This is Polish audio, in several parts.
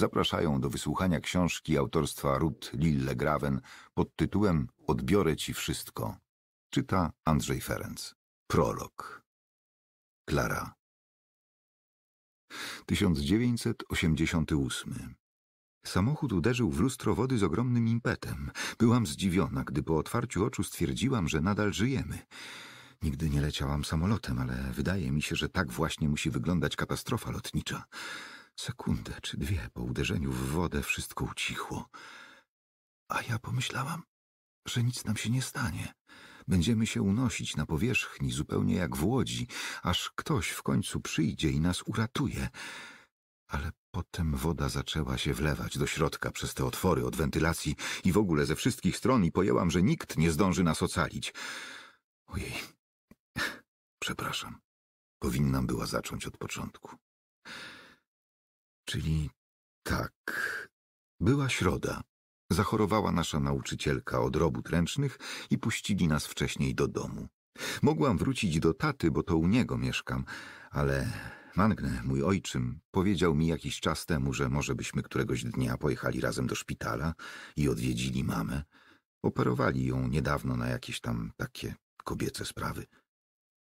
zapraszają do wysłuchania książki autorstwa Ruth Lillegraven pod tytułem Odbiorę Ci Wszystko. Czyta Andrzej Ferenc. Prolog. Klara. 1988. Samochód uderzył w lustro wody z ogromnym impetem. Byłam zdziwiona, gdy po otwarciu oczu stwierdziłam, że nadal żyjemy. Nigdy nie leciałam samolotem, ale wydaje mi się, że tak właśnie musi wyglądać katastrofa lotnicza. Sekundę czy dwie po uderzeniu w wodę wszystko ucichło. A ja pomyślałam, że nic nam się nie stanie. Będziemy się unosić na powierzchni zupełnie jak w łodzi, aż ktoś w końcu przyjdzie i nas uratuje. Ale potem woda zaczęła się wlewać do środka przez te otwory od wentylacji i w ogóle ze wszystkich stron i pojęłam, że nikt nie zdąży nas ocalić. Ojej, przepraszam. Powinnam była zacząć od początku. Czyli tak. Była środa. Zachorowała nasza nauczycielka od robót ręcznych i puścili nas wcześniej do domu. Mogłam wrócić do taty, bo to u niego mieszkam, ale Mangne, mój ojczym, powiedział mi jakiś czas temu, że może byśmy któregoś dnia pojechali razem do szpitala i odwiedzili mamę. Operowali ją niedawno na jakieś tam takie kobiece sprawy.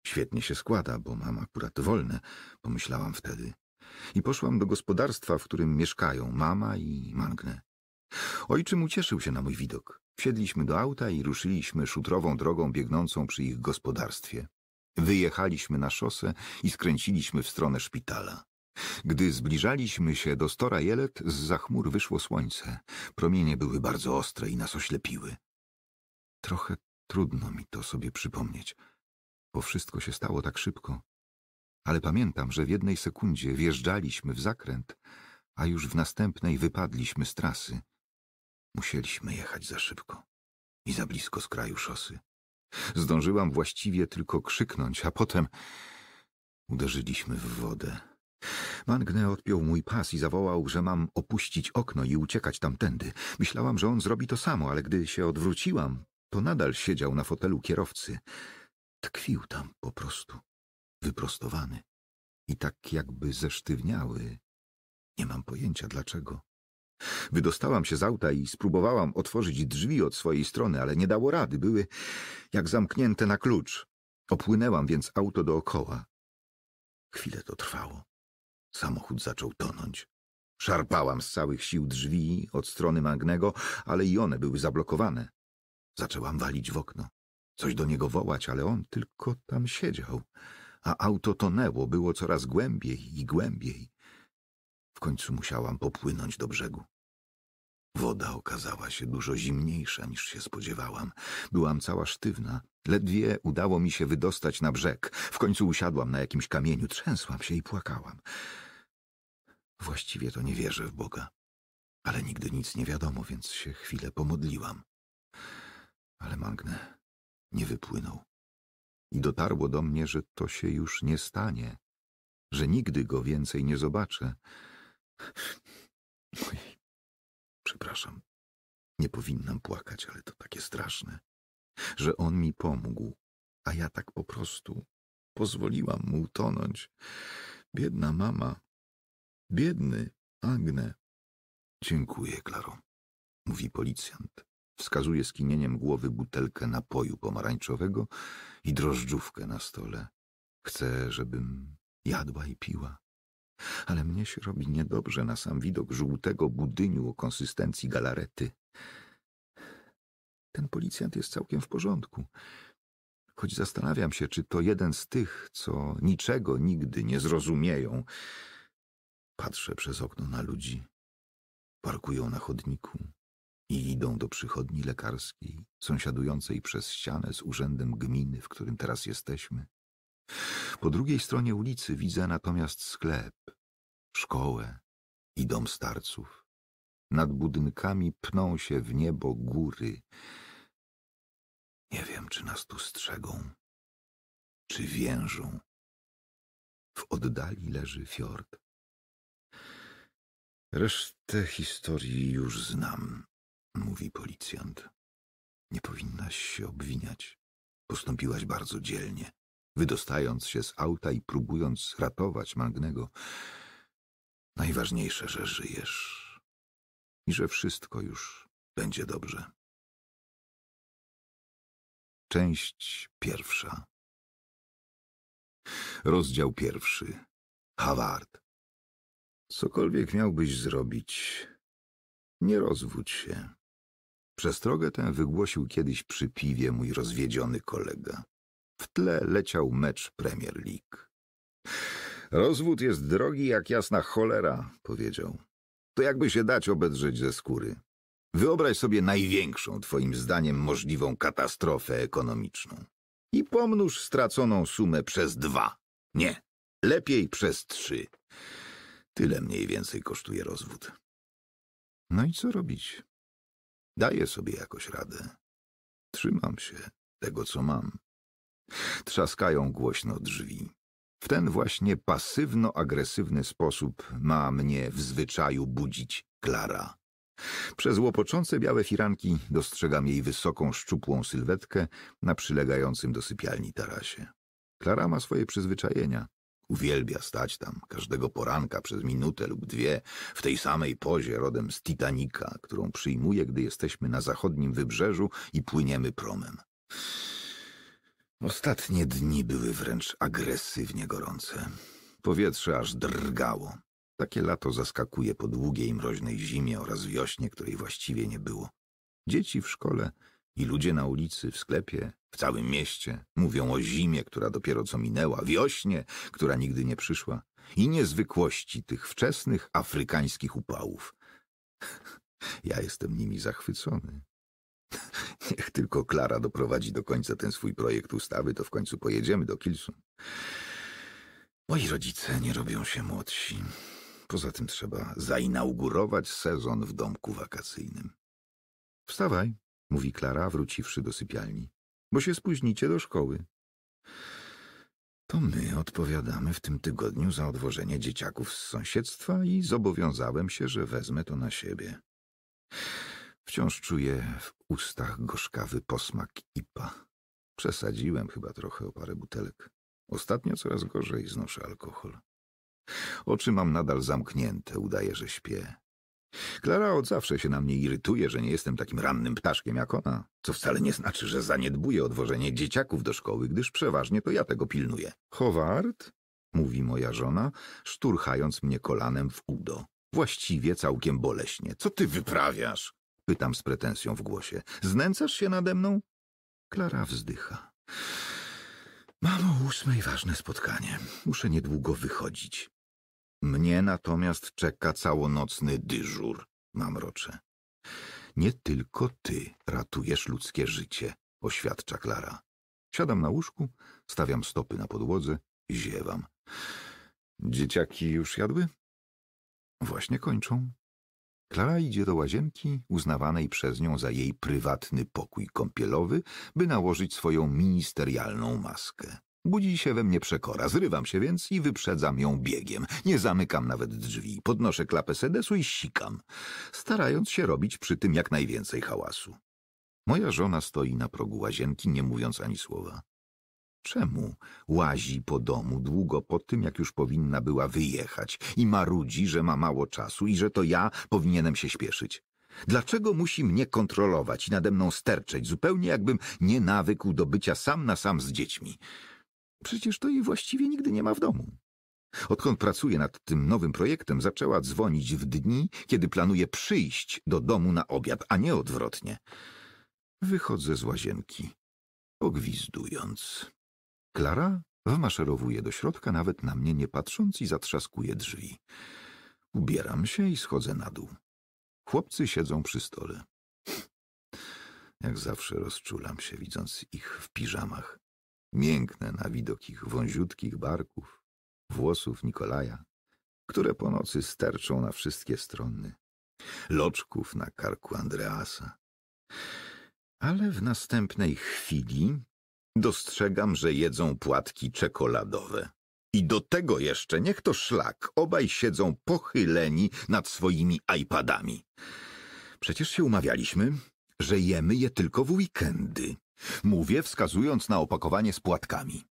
Świetnie się składa, bo mam akurat wolne, pomyślałam wtedy i poszłam do gospodarstwa, w którym mieszkają mama i Mangne. Ojczym ucieszył się na mój widok. Wsiedliśmy do auta i ruszyliśmy szutrową drogą biegnącą przy ich gospodarstwie. Wyjechaliśmy na szosę i skręciliśmy w stronę szpitala. Gdy zbliżaliśmy się do stora jelet, z zachmur wyszło słońce. Promienie były bardzo ostre i nas oślepiły. Trochę trudno mi to sobie przypomnieć, bo wszystko się stało tak szybko ale pamiętam, że w jednej sekundzie wjeżdżaliśmy w zakręt, a już w następnej wypadliśmy z trasy. Musieliśmy jechać za szybko i za blisko z kraju szosy. Zdążyłam właściwie tylko krzyknąć, a potem uderzyliśmy w wodę. Mangne odpiął mój pas i zawołał, że mam opuścić okno i uciekać tamtędy. Myślałam, że on zrobi to samo, ale gdy się odwróciłam, to nadal siedział na fotelu kierowcy. Tkwił tam po prostu wyprostowany i tak jakby zesztywniały. Nie mam pojęcia dlaczego. Wydostałam się z auta i spróbowałam otworzyć drzwi od swojej strony, ale nie dało rady, były jak zamknięte na klucz. Opłynęłam więc auto dookoła. Chwilę to trwało. Samochód zaczął tonąć. Szarpałam z całych sił drzwi od strony Magnego, ale i one były zablokowane. Zaczęłam walić w okno. Coś do niego wołać, ale on tylko tam siedział a auto tonęło, było coraz głębiej i głębiej. W końcu musiałam popłynąć do brzegu. Woda okazała się dużo zimniejsza niż się spodziewałam. Byłam cała sztywna. Ledwie udało mi się wydostać na brzeg. W końcu usiadłam na jakimś kamieniu, trzęsłam się i płakałam. Właściwie to nie wierzę w Boga, ale nigdy nic nie wiadomo, więc się chwilę pomodliłam. Ale Magne nie wypłynął i dotarło do mnie, że to się już nie stanie, że nigdy go więcej nie zobaczę. Oj, przepraszam, nie powinnam płakać, ale to takie straszne, że on mi pomógł, a ja tak po prostu pozwoliłam mu utonąć. Biedna mama, biedny Agne. Dziękuję, Klaro, mówi policjant. Wskazuje skinieniem głowy butelkę napoju pomarańczowego i drożdżówkę na stole. Chce, żebym jadła i piła. Ale mnie się robi niedobrze na sam widok żółtego budyniu o konsystencji galarety. Ten policjant jest całkiem w porządku. Choć zastanawiam się, czy to jeden z tych, co niczego nigdy nie zrozumieją. Patrzę przez okno na ludzi. Parkują na chodniku, i idą do przychodni lekarskiej, sąsiadującej przez ścianę z urzędem gminy, w którym teraz jesteśmy. Po drugiej stronie ulicy widzę natomiast sklep, szkołę i dom starców. Nad budynkami pną się w niebo góry. Nie wiem, czy nas tu strzegą, czy więżą. W oddali leży fiord. Resztę historii już znam mówi policjant. Nie powinnaś się obwiniać. Postąpiłaś bardzo dzielnie, wydostając się z auta i próbując ratować Magnego. Najważniejsze, że żyjesz i że wszystko już będzie dobrze. Część pierwsza. Rozdział pierwszy. Haward. Cokolwiek miałbyś zrobić, nie rozwódź się. Przestrogę tę wygłosił kiedyś przy piwie mój rozwiedziony kolega. W tle leciał mecz Premier League. Rozwód jest drogi jak jasna cholera, powiedział. To jakby się dać obedrzeć ze skóry. Wyobraź sobie największą, twoim zdaniem, możliwą katastrofę ekonomiczną. I pomnóż straconą sumę przez dwa. Nie, lepiej przez trzy. Tyle mniej więcej kosztuje rozwód. No i co robić? Daję sobie jakoś radę. Trzymam się tego, co mam. Trzaskają głośno drzwi. W ten właśnie pasywno-agresywny sposób ma mnie w zwyczaju budzić Klara. Przez łopoczące białe firanki dostrzegam jej wysoką, szczupłą sylwetkę na przylegającym do sypialni tarasie. Klara ma swoje przyzwyczajenia. Uwielbia stać tam każdego poranka przez minutę lub dwie w tej samej pozie rodem z Titanika, którą przyjmuje, gdy jesteśmy na zachodnim wybrzeżu i płyniemy promem. Ostatnie dni były wręcz agresywnie gorące. Powietrze aż drgało. Takie lato zaskakuje po długiej mroźnej zimie oraz wiośnie, której właściwie nie było. Dzieci w szkole i ludzie na ulicy, w sklepie, w całym mieście mówią o zimie, która dopiero co minęła, wiośnie, która nigdy nie przyszła i niezwykłości tych wczesnych afrykańskich upałów. Ja jestem nimi zachwycony. Niech tylko Klara doprowadzi do końca ten swój projekt ustawy, to w końcu pojedziemy do Kilsu. Moi rodzice nie robią się młodsi. Poza tym trzeba zainaugurować sezon w domku wakacyjnym. Wstawaj, mówi Klara, wróciwszy do sypialni bo się spóźnicie do szkoły. To my odpowiadamy w tym tygodniu za odwożenie dzieciaków z sąsiedztwa i zobowiązałem się, że wezmę to na siebie. Wciąż czuję w ustach gorzkawy posmak IPA. Przesadziłem chyba trochę o parę butelek. Ostatnio coraz gorzej znoszę alkohol. Oczy mam nadal zamknięte, udaję, że śpię. Klara od zawsze się na mnie irytuje, że nie jestem takim rannym ptaszkiem jak ona, co wcale nie znaczy, że zaniedbuję odwożenie dzieciaków do szkoły, gdyż przeważnie to ja tego pilnuję. Howard? mówi moja żona, szturchając mnie kolanem w udo. Właściwie całkiem boleśnie. Co ty wyprawiasz? Pytam z pretensją w głosie. Znęcasz się nade mną? Klara wzdycha. Mam o ósmej ważne spotkanie. Muszę niedługo wychodzić. Mnie natomiast czeka całonocny dyżur, mamrocze. Nie tylko ty ratujesz ludzkie życie, oświadcza Klara. Siadam na łóżku, stawiam stopy na podłodze, ziewam. Dzieciaki już jadły? Właśnie kończą. Klara idzie do łazienki, uznawanej przez nią za jej prywatny pokój kąpielowy, by nałożyć swoją ministerialną maskę. Budzi się we mnie przekora, zrywam się więc i wyprzedzam ją biegiem. Nie zamykam nawet drzwi, podnoszę klapę sedesu i sikam, starając się robić przy tym jak najwięcej hałasu. Moja żona stoi na progu łazienki, nie mówiąc ani słowa. Czemu łazi po domu długo po tym, jak już powinna była wyjechać i marudzi, że ma mało czasu i że to ja powinienem się śpieszyć? Dlaczego musi mnie kontrolować i nade mną sterczeć, zupełnie jakbym nie nawykł do bycia sam na sam z dziećmi? Przecież to jej właściwie nigdy nie ma w domu. Odkąd pracuje nad tym nowym projektem, zaczęła dzwonić w dni, kiedy planuje przyjść do domu na obiad, a nie odwrotnie. Wychodzę z łazienki, pogwizdując. Klara wmaszerowuje do środka, nawet na mnie nie patrząc i zatrzaskuje drzwi. Ubieram się i schodzę na dół. Chłopcy siedzą przy stole. Jak zawsze rozczulam się, widząc ich w piżamach miękne na widok ich wąziutkich barków, włosów Nikolaja, które po nocy sterczą na wszystkie strony, loczków na karku Andreasa. Ale w następnej chwili dostrzegam, że jedzą płatki czekoladowe. I do tego jeszcze, niech to szlak, obaj siedzą pochyleni nad swoimi iPadami. Przecież się umawialiśmy, że jemy je tylko w weekendy. Mówię, wskazując na opakowanie z płatkami.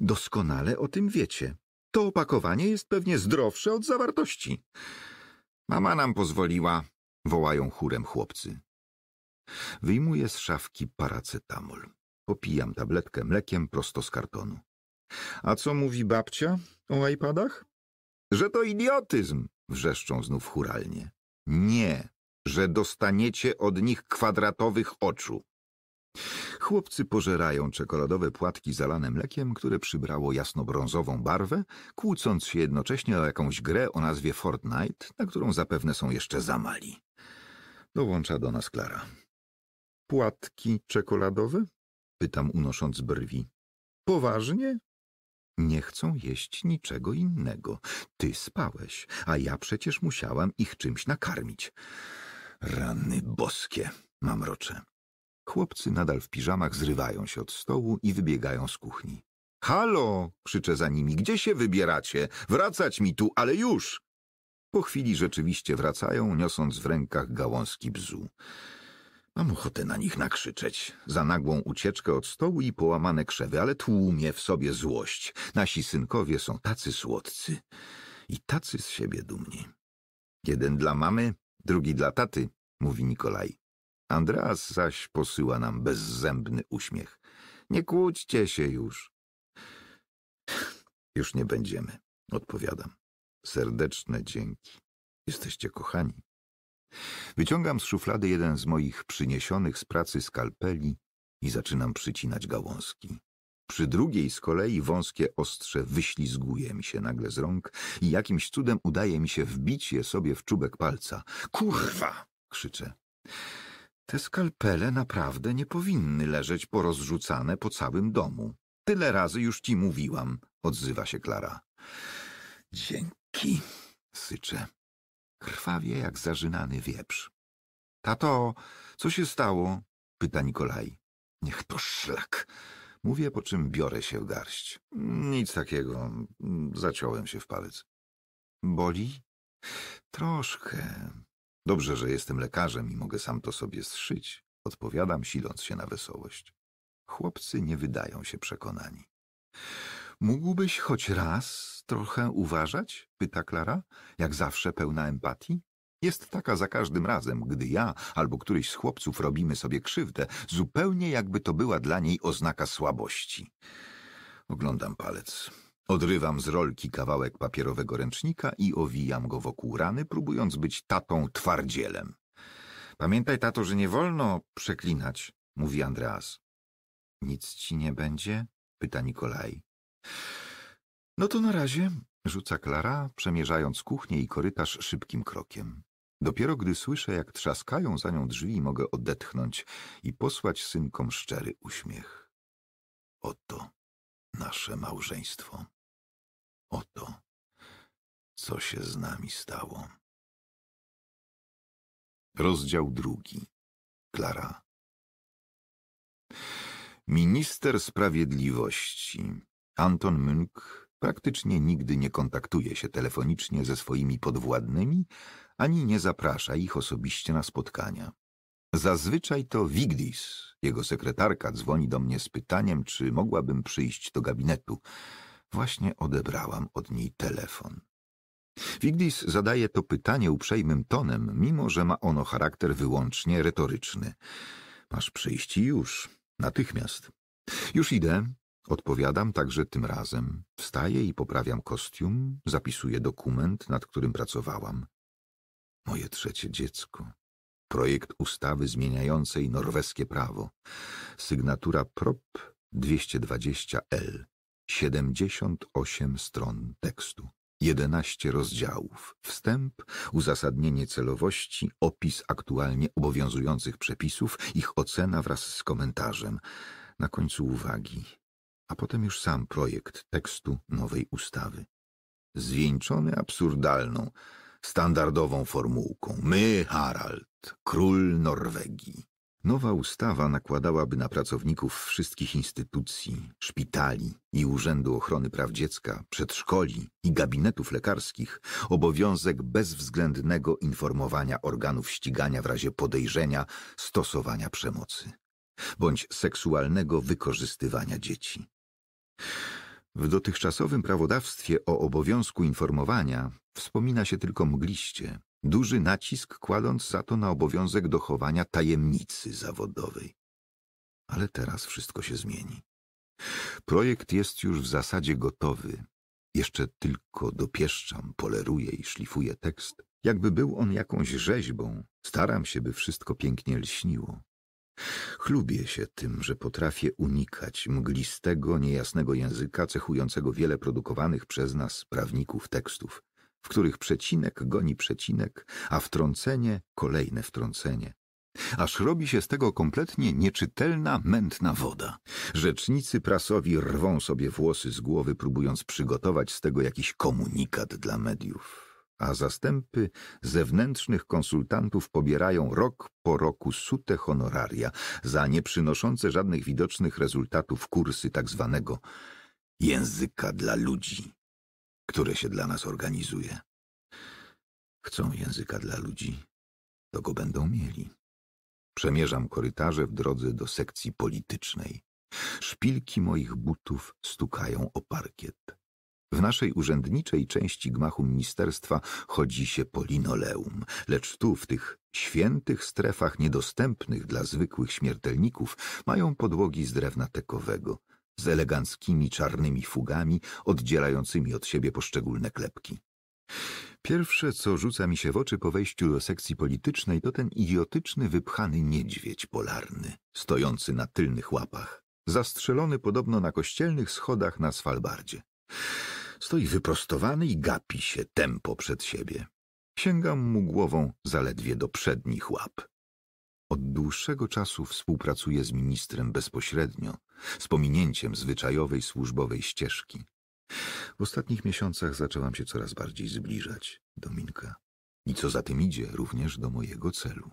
Doskonale o tym wiecie. To opakowanie jest pewnie zdrowsze od zawartości. Mama nam pozwoliła, wołają chórem chłopcy. Wyjmuję z szafki paracetamol. Popijam tabletkę mlekiem prosto z kartonu. A co mówi babcia o iPadach? Że to idiotyzm, wrzeszczą znów churalnie. Nie, że dostaniecie od nich kwadratowych oczu. Chłopcy pożerają czekoladowe płatki zalane mlekiem, które przybrało jasnobrązową barwę, kłócąc się jednocześnie o jakąś grę o nazwie Fortnite, na którą zapewne są jeszcze za mali. Dołącza do nas Klara. Płatki czekoladowe? Pytam unosząc brwi. Poważnie? Nie chcą jeść niczego innego. Ty spałeś, a ja przecież musiałam ich czymś nakarmić. Rany boskie, mam rocze. Chłopcy nadal w piżamach zrywają się od stołu i wybiegają z kuchni. Halo! krzyczę za nimi. Gdzie się wybieracie? Wracać mi tu, ale już! Po chwili rzeczywiście wracają, niosąc w rękach gałązki bzu. Mam ochotę na nich nakrzyczeć. Za nagłą ucieczkę od stołu i połamane krzewy, ale tłumie w sobie złość. Nasi synkowie są tacy słodcy i tacy z siebie dumni. Jeden dla mamy, drugi dla taty, mówi Nikolaj. Andreas zaś posyła nam bezzębny uśmiech. Nie kłóćcie się już. Już nie będziemy, odpowiadam. Serdeczne dzięki. Jesteście kochani. Wyciągam z szuflady jeden z moich przyniesionych z pracy skalpeli i zaczynam przycinać gałązki. Przy drugiej z kolei wąskie ostrze wyślizguje mi się nagle z rąk i jakimś cudem udaje mi się wbić je sobie w czubek palca. Kurwa! krzyczę. Te skalpele naprawdę nie powinny leżeć porozrzucane po całym domu. Tyle razy już ci mówiłam, odzywa się Klara. Dzięki, sycze. Krwawie jak zażynany wieprz. Tato, co się stało? pyta Nikolaj. Niech to szlak. Mówię, po czym biorę się w garść. Nic takiego. Zaciąłem się w palec. Boli? Troszkę. Dobrze, że jestem lekarzem i mogę sam to sobie zszyć, odpowiadam, siląc się na wesołość. Chłopcy nie wydają się przekonani. Mógłbyś choć raz trochę uważać? pyta Klara, jak zawsze pełna empatii. Jest taka za każdym razem, gdy ja albo któryś z chłopców robimy sobie krzywdę, zupełnie jakby to była dla niej oznaka słabości. Oglądam palec. Odrywam z rolki kawałek papierowego ręcznika i owijam go wokół rany, próbując być tatą twardzielem. Pamiętaj, tato, że nie wolno przeklinać, mówi Andreas. Nic ci nie będzie? pyta Nikolaj. No to na razie, rzuca Klara, przemierzając kuchnię i korytarz szybkim krokiem. Dopiero gdy słyszę, jak trzaskają za nią drzwi, mogę odetchnąć i posłać synkom szczery uśmiech. Oto nasze małżeństwo o to, co się z nami stało. Rozdział drugi. Klara. Minister Sprawiedliwości Anton Münk praktycznie nigdy nie kontaktuje się telefonicznie ze swoimi podwładnymi, ani nie zaprasza ich osobiście na spotkania. Zazwyczaj to Wigdis, jego sekretarka, dzwoni do mnie z pytaniem, czy mogłabym przyjść do gabinetu. Właśnie odebrałam od niej telefon. Wigdis zadaje to pytanie uprzejmym tonem, mimo że ma ono charakter wyłącznie retoryczny. Masz przyjść już, natychmiast. Już idę, odpowiadam także tym razem. Wstaję i poprawiam kostium, zapisuję dokument, nad którym pracowałam. Moje trzecie dziecko. Projekt ustawy zmieniającej norweskie prawo. Sygnatura PROP 220L. 78 stron tekstu, 11 rozdziałów, wstęp, uzasadnienie celowości, opis aktualnie obowiązujących przepisów, ich ocena wraz z komentarzem, na końcu uwagi, a potem już sam projekt tekstu nowej ustawy. Zwieńczony absurdalną, standardową formułką. My, Harald, król Norwegii. Nowa ustawa nakładałaby na pracowników wszystkich instytucji, szpitali i Urzędu Ochrony Praw Dziecka, przedszkoli i gabinetów lekarskich obowiązek bezwzględnego informowania organów ścigania w razie podejrzenia stosowania przemocy bądź seksualnego wykorzystywania dzieci. W dotychczasowym prawodawstwie o obowiązku informowania wspomina się tylko mgliście, duży nacisk kładąc za to na obowiązek dochowania tajemnicy zawodowej. Ale teraz wszystko się zmieni. Projekt jest już w zasadzie gotowy. Jeszcze tylko dopieszczam, poleruję i szlifuję tekst. Jakby był on jakąś rzeźbą, staram się, by wszystko pięknie lśniło. Chlubię się tym, że potrafię unikać mglistego, niejasnego języka cechującego wiele produkowanych przez nas prawników tekstów w których przecinek goni przecinek, a wtrącenie kolejne wtrącenie. Aż robi się z tego kompletnie nieczytelna, mętna woda. Rzecznicy prasowi rwą sobie włosy z głowy, próbując przygotować z tego jakiś komunikat dla mediów a zastępy zewnętrznych konsultantów pobierają rok po roku sute honoraria za nieprzynoszące żadnych widocznych rezultatów kursy tak zwanego języka dla ludzi które się dla nas organizuje. Chcą języka dla ludzi, to go będą mieli. Przemierzam korytarze w drodze do sekcji politycznej. Szpilki moich butów stukają o parkiet. W naszej urzędniczej części gmachu ministerstwa chodzi się po linoleum, lecz tu, w tych świętych strefach niedostępnych dla zwykłych śmiertelników, mają podłogi z drewna tekowego – z eleganckimi czarnymi fugami oddzielającymi od siebie poszczególne klepki. Pierwsze, co rzuca mi się w oczy po wejściu do sekcji politycznej, to ten idiotyczny, wypchany niedźwiedź polarny, stojący na tylnych łapach, zastrzelony podobno na kościelnych schodach na Svalbardzie. Stoi wyprostowany i gapi się tempo przed siebie. Sięgam mu głową zaledwie do przednich łap. Od dłuższego czasu współpracuję z ministrem bezpośrednio, z pominięciem zwyczajowej służbowej ścieżki. W ostatnich miesiącach zaczęłam się coraz bardziej zbliżać do Minka i co za tym idzie również do mojego celu.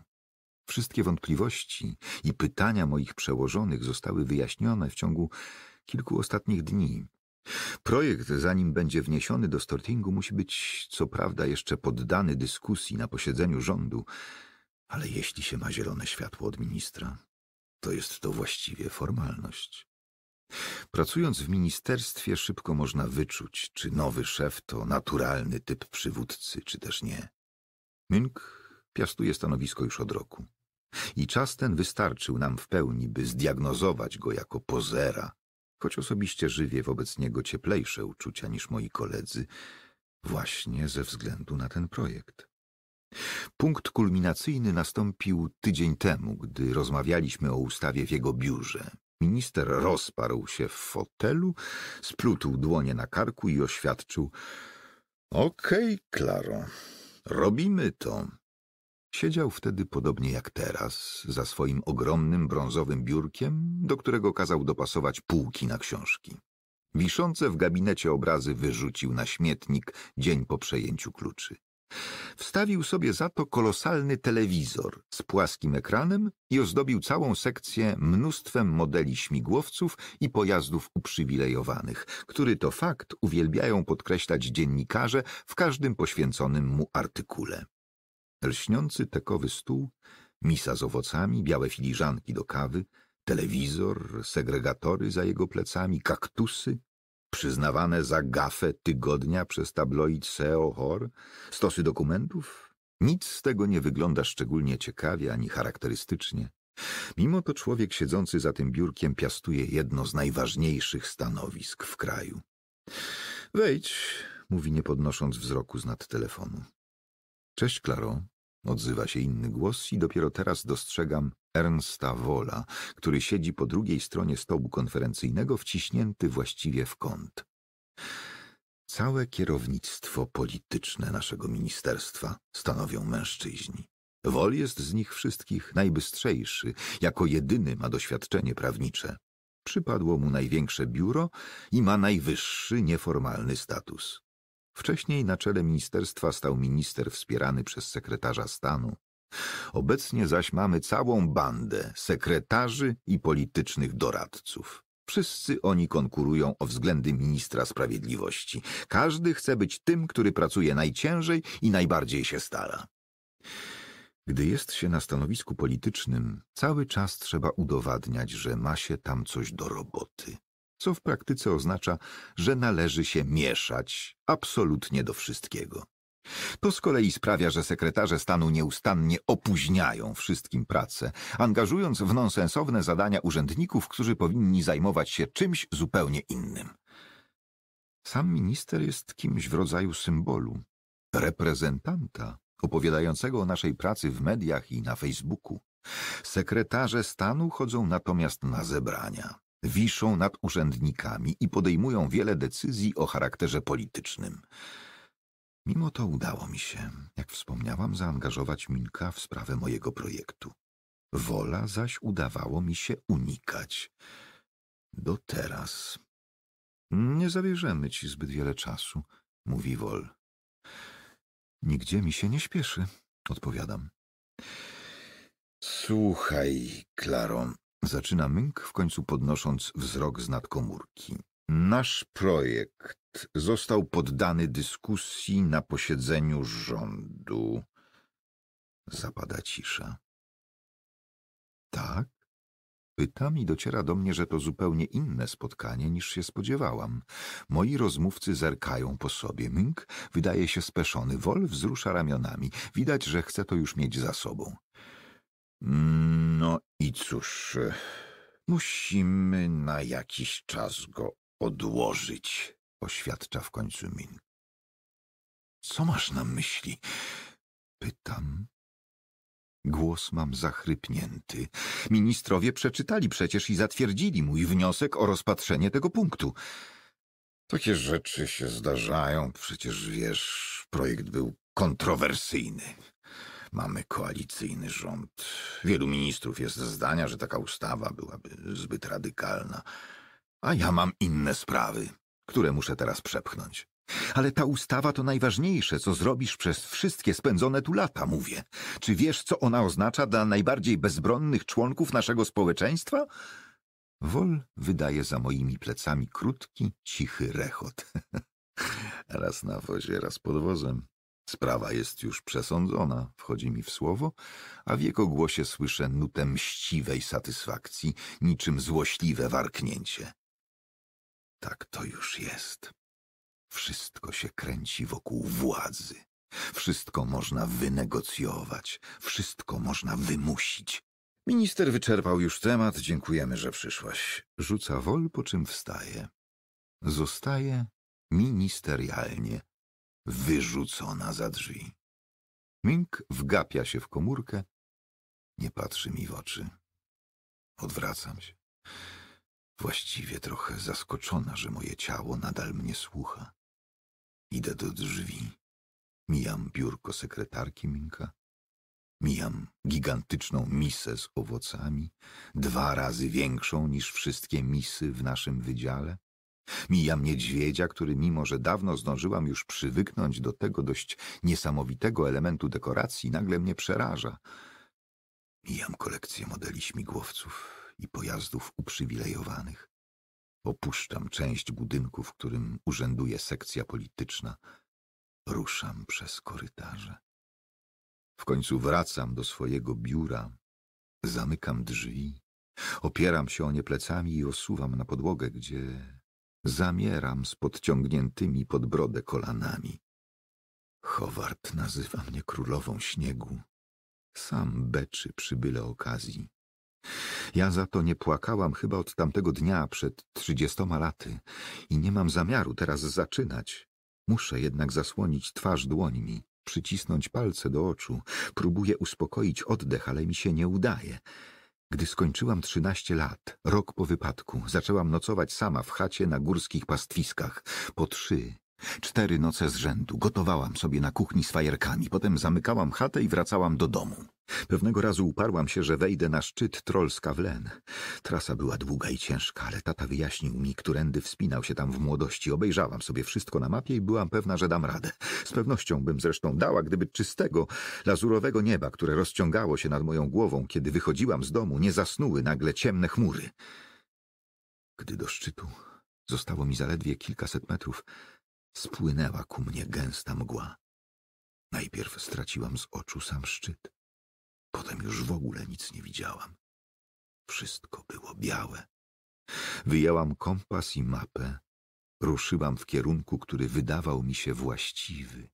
Wszystkie wątpliwości i pytania moich przełożonych zostały wyjaśnione w ciągu kilku ostatnich dni. Projekt, zanim będzie wniesiony do Stortingu, musi być co prawda jeszcze poddany dyskusji na posiedzeniu rządu, ale jeśli się ma zielone światło od ministra, to jest to właściwie formalność. Pracując w ministerstwie szybko można wyczuć, czy nowy szef to naturalny typ przywódcy, czy też nie. Münk piastuje stanowisko już od roku. I czas ten wystarczył nam w pełni, by zdiagnozować go jako pozera, choć osobiście żywię wobec niego cieplejsze uczucia niż moi koledzy, właśnie ze względu na ten projekt. Punkt kulminacyjny nastąpił tydzień temu, gdy rozmawialiśmy o ustawie w jego biurze. Minister rozparł się w fotelu, splutł dłonie na karku i oświadczył: Okej, okay, Klaro, robimy to. Siedział wtedy podobnie jak teraz, za swoim ogromnym brązowym biurkiem, do którego kazał dopasować półki na książki. Wiszące w gabinecie obrazy wyrzucił na śmietnik dzień po przejęciu kluczy. Wstawił sobie za to kolosalny telewizor z płaskim ekranem i ozdobił całą sekcję mnóstwem modeli śmigłowców i pojazdów uprzywilejowanych, który to fakt uwielbiają podkreślać dziennikarze w każdym poświęconym mu artykule. Lśniący tekowy stół, misa z owocami, białe filiżanki do kawy, telewizor, segregatory za jego plecami, kaktusy, przyznawane za gafę tygodnia przez tabloid SEO Hor, stosy dokumentów? Nic z tego nie wygląda szczególnie ciekawie ani charakterystycznie. Mimo to człowiek siedzący za tym biurkiem piastuje jedno z najważniejszych stanowisk w kraju. Wejdź, mówi nie podnosząc wzroku z nad telefonu. Cześć, Klaro, Odzywa się inny głos i dopiero teraz dostrzegam Ernsta Wola, który siedzi po drugiej stronie stołu konferencyjnego, wciśnięty właściwie w kąt. Całe kierownictwo polityczne naszego ministerstwa stanowią mężczyźni. Wol jest z nich wszystkich najbystrzejszy, jako jedyny ma doświadczenie prawnicze. Przypadło mu największe biuro i ma najwyższy nieformalny status. Wcześniej na czele ministerstwa stał minister wspierany przez sekretarza stanu. Obecnie zaś mamy całą bandę sekretarzy i politycznych doradców. Wszyscy oni konkurują o względy ministra sprawiedliwości. Każdy chce być tym, który pracuje najciężej i najbardziej się stara. Gdy jest się na stanowisku politycznym, cały czas trzeba udowadniać, że ma się tam coś do roboty co w praktyce oznacza, że należy się mieszać absolutnie do wszystkiego. To z kolei sprawia, że sekretarze stanu nieustannie opóźniają wszystkim pracę, angażując w nonsensowne zadania urzędników, którzy powinni zajmować się czymś zupełnie innym. Sam minister jest kimś w rodzaju symbolu, reprezentanta opowiadającego o naszej pracy w mediach i na Facebooku. Sekretarze stanu chodzą natomiast na zebrania, wiszą nad urzędnikami i podejmują wiele decyzji o charakterze politycznym. Mimo to udało mi się, jak wspomniałam, zaangażować Minka w sprawę mojego projektu. Wola zaś udawało mi się unikać. Do teraz. Nie zabierzemy ci zbyt wiele czasu, mówi Wol. Nigdzie mi się nie śpieszy, odpowiadam. Słuchaj, Klaro, Zaczyna Mink w końcu podnosząc wzrok z nadkomórki. Nasz projekt został poddany dyskusji na posiedzeniu rządu. Zapada cisza. Tak? Pytam i dociera do mnie, że to zupełnie inne spotkanie niż się spodziewałam. Moi rozmówcy zerkają po sobie. Mink wydaje się speszony. Wol wzrusza ramionami. Widać, że chce to już mieć za sobą. Mm, no i cóż, musimy na jakiś czas go odłożyć, oświadcza w końcu Min. Co masz na myśli? Pytam. Głos mam zachrypnięty. Ministrowie przeczytali przecież i zatwierdzili mój wniosek o rozpatrzenie tego punktu. Takie rzeczy się zdarzają, przecież wiesz, projekt był kontrowersyjny. Mamy koalicyjny rząd. Wielu ministrów jest zdania, że taka ustawa byłaby zbyt radykalna. A ja mam inne sprawy, które muszę teraz przepchnąć. Ale ta ustawa to najważniejsze, co zrobisz przez wszystkie spędzone tu lata, mówię. Czy wiesz, co ona oznacza dla najbardziej bezbronnych członków naszego społeczeństwa? Wol wydaje za moimi plecami krótki, cichy rechot. raz na wozie, raz pod wozem. Sprawa jest już przesądzona, wchodzi mi w słowo, a w jego głosie słyszę nutę mściwej satysfakcji, niczym złośliwe warknięcie. Tak to już jest. Wszystko się kręci wokół władzy. Wszystko można wynegocjować, wszystko można wymusić. Minister wyczerpał już temat, dziękujemy, że przyszłaś. Rzuca wol, po czym wstaje. Zostaje ministerialnie wyrzucona za drzwi. Mink wgapia się w komórkę, nie patrzy mi w oczy. Odwracam się. Właściwie trochę zaskoczona, że moje ciało nadal mnie słucha. Idę do drzwi. Mijam biurko sekretarki Minka. Mijam gigantyczną misę z owocami, dwa razy większą niż wszystkie misy w naszym wydziale. Mijam niedźwiedzia, który mimo, że dawno zdążyłam już przywyknąć do tego dość niesamowitego elementu dekoracji, nagle mnie przeraża. Mijam kolekcję modeli śmigłowców i pojazdów uprzywilejowanych. Opuszczam część budynku, w którym urzęduje sekcja polityczna. Ruszam przez korytarze. W końcu wracam do swojego biura, zamykam drzwi, opieram się o nie plecami i osuwam na podłogę, gdzie Zamieram z podciągniętymi pod brodę kolanami. Howard nazywa mnie królową śniegu. Sam beczy przy byle okazji. Ja za to nie płakałam chyba od tamtego dnia przed trzydziestoma laty i nie mam zamiaru teraz zaczynać. Muszę jednak zasłonić twarz dłońmi, przycisnąć palce do oczu. Próbuję uspokoić oddech, ale mi się nie udaje. Gdy skończyłam trzynaście lat, rok po wypadku, zaczęłam nocować sama w chacie na górskich pastwiskach. Po trzy, cztery noce z rzędu gotowałam sobie na kuchni z fajerkami, potem zamykałam chatę i wracałam do domu. Pewnego razu uparłam się, że wejdę na szczyt w Wlen. Trasa była długa i ciężka, ale tata wyjaśnił mi, którędy wspinał się tam w młodości. Obejrzałam sobie wszystko na mapie i byłam pewna, że dam radę. Z pewnością bym zresztą dała, gdyby czystego, lazurowego nieba, które rozciągało się nad moją głową, kiedy wychodziłam z domu, nie zasnuły nagle ciemne chmury. Gdy do szczytu zostało mi zaledwie kilkaset metrów, spłynęła ku mnie gęsta mgła. Najpierw straciłam z oczu sam szczyt Potem już w ogóle nic nie widziałam. Wszystko było białe. Wyjęłam kompas i mapę. Ruszyłam w kierunku, który wydawał mi się właściwy.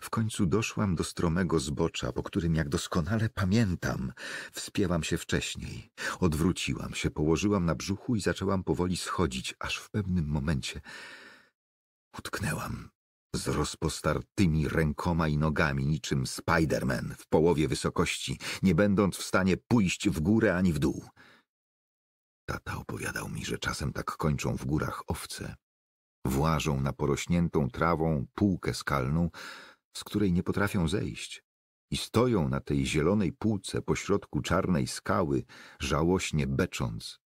W końcu doszłam do stromego zbocza, po którym, jak doskonale pamiętam, wspięłam się wcześniej. Odwróciłam się, położyłam na brzuchu i zaczęłam powoli schodzić, aż w pewnym momencie utknęłam z rozpostartymi rękoma i nogami niczym Spiderman w połowie wysokości, nie będąc w stanie pójść w górę ani w dół. Tata opowiadał mi, że czasem tak kończą w górach owce. Włażą na porośniętą trawą półkę skalną, z której nie potrafią zejść i stoją na tej zielonej półce pośrodku czarnej skały, żałośnie becząc,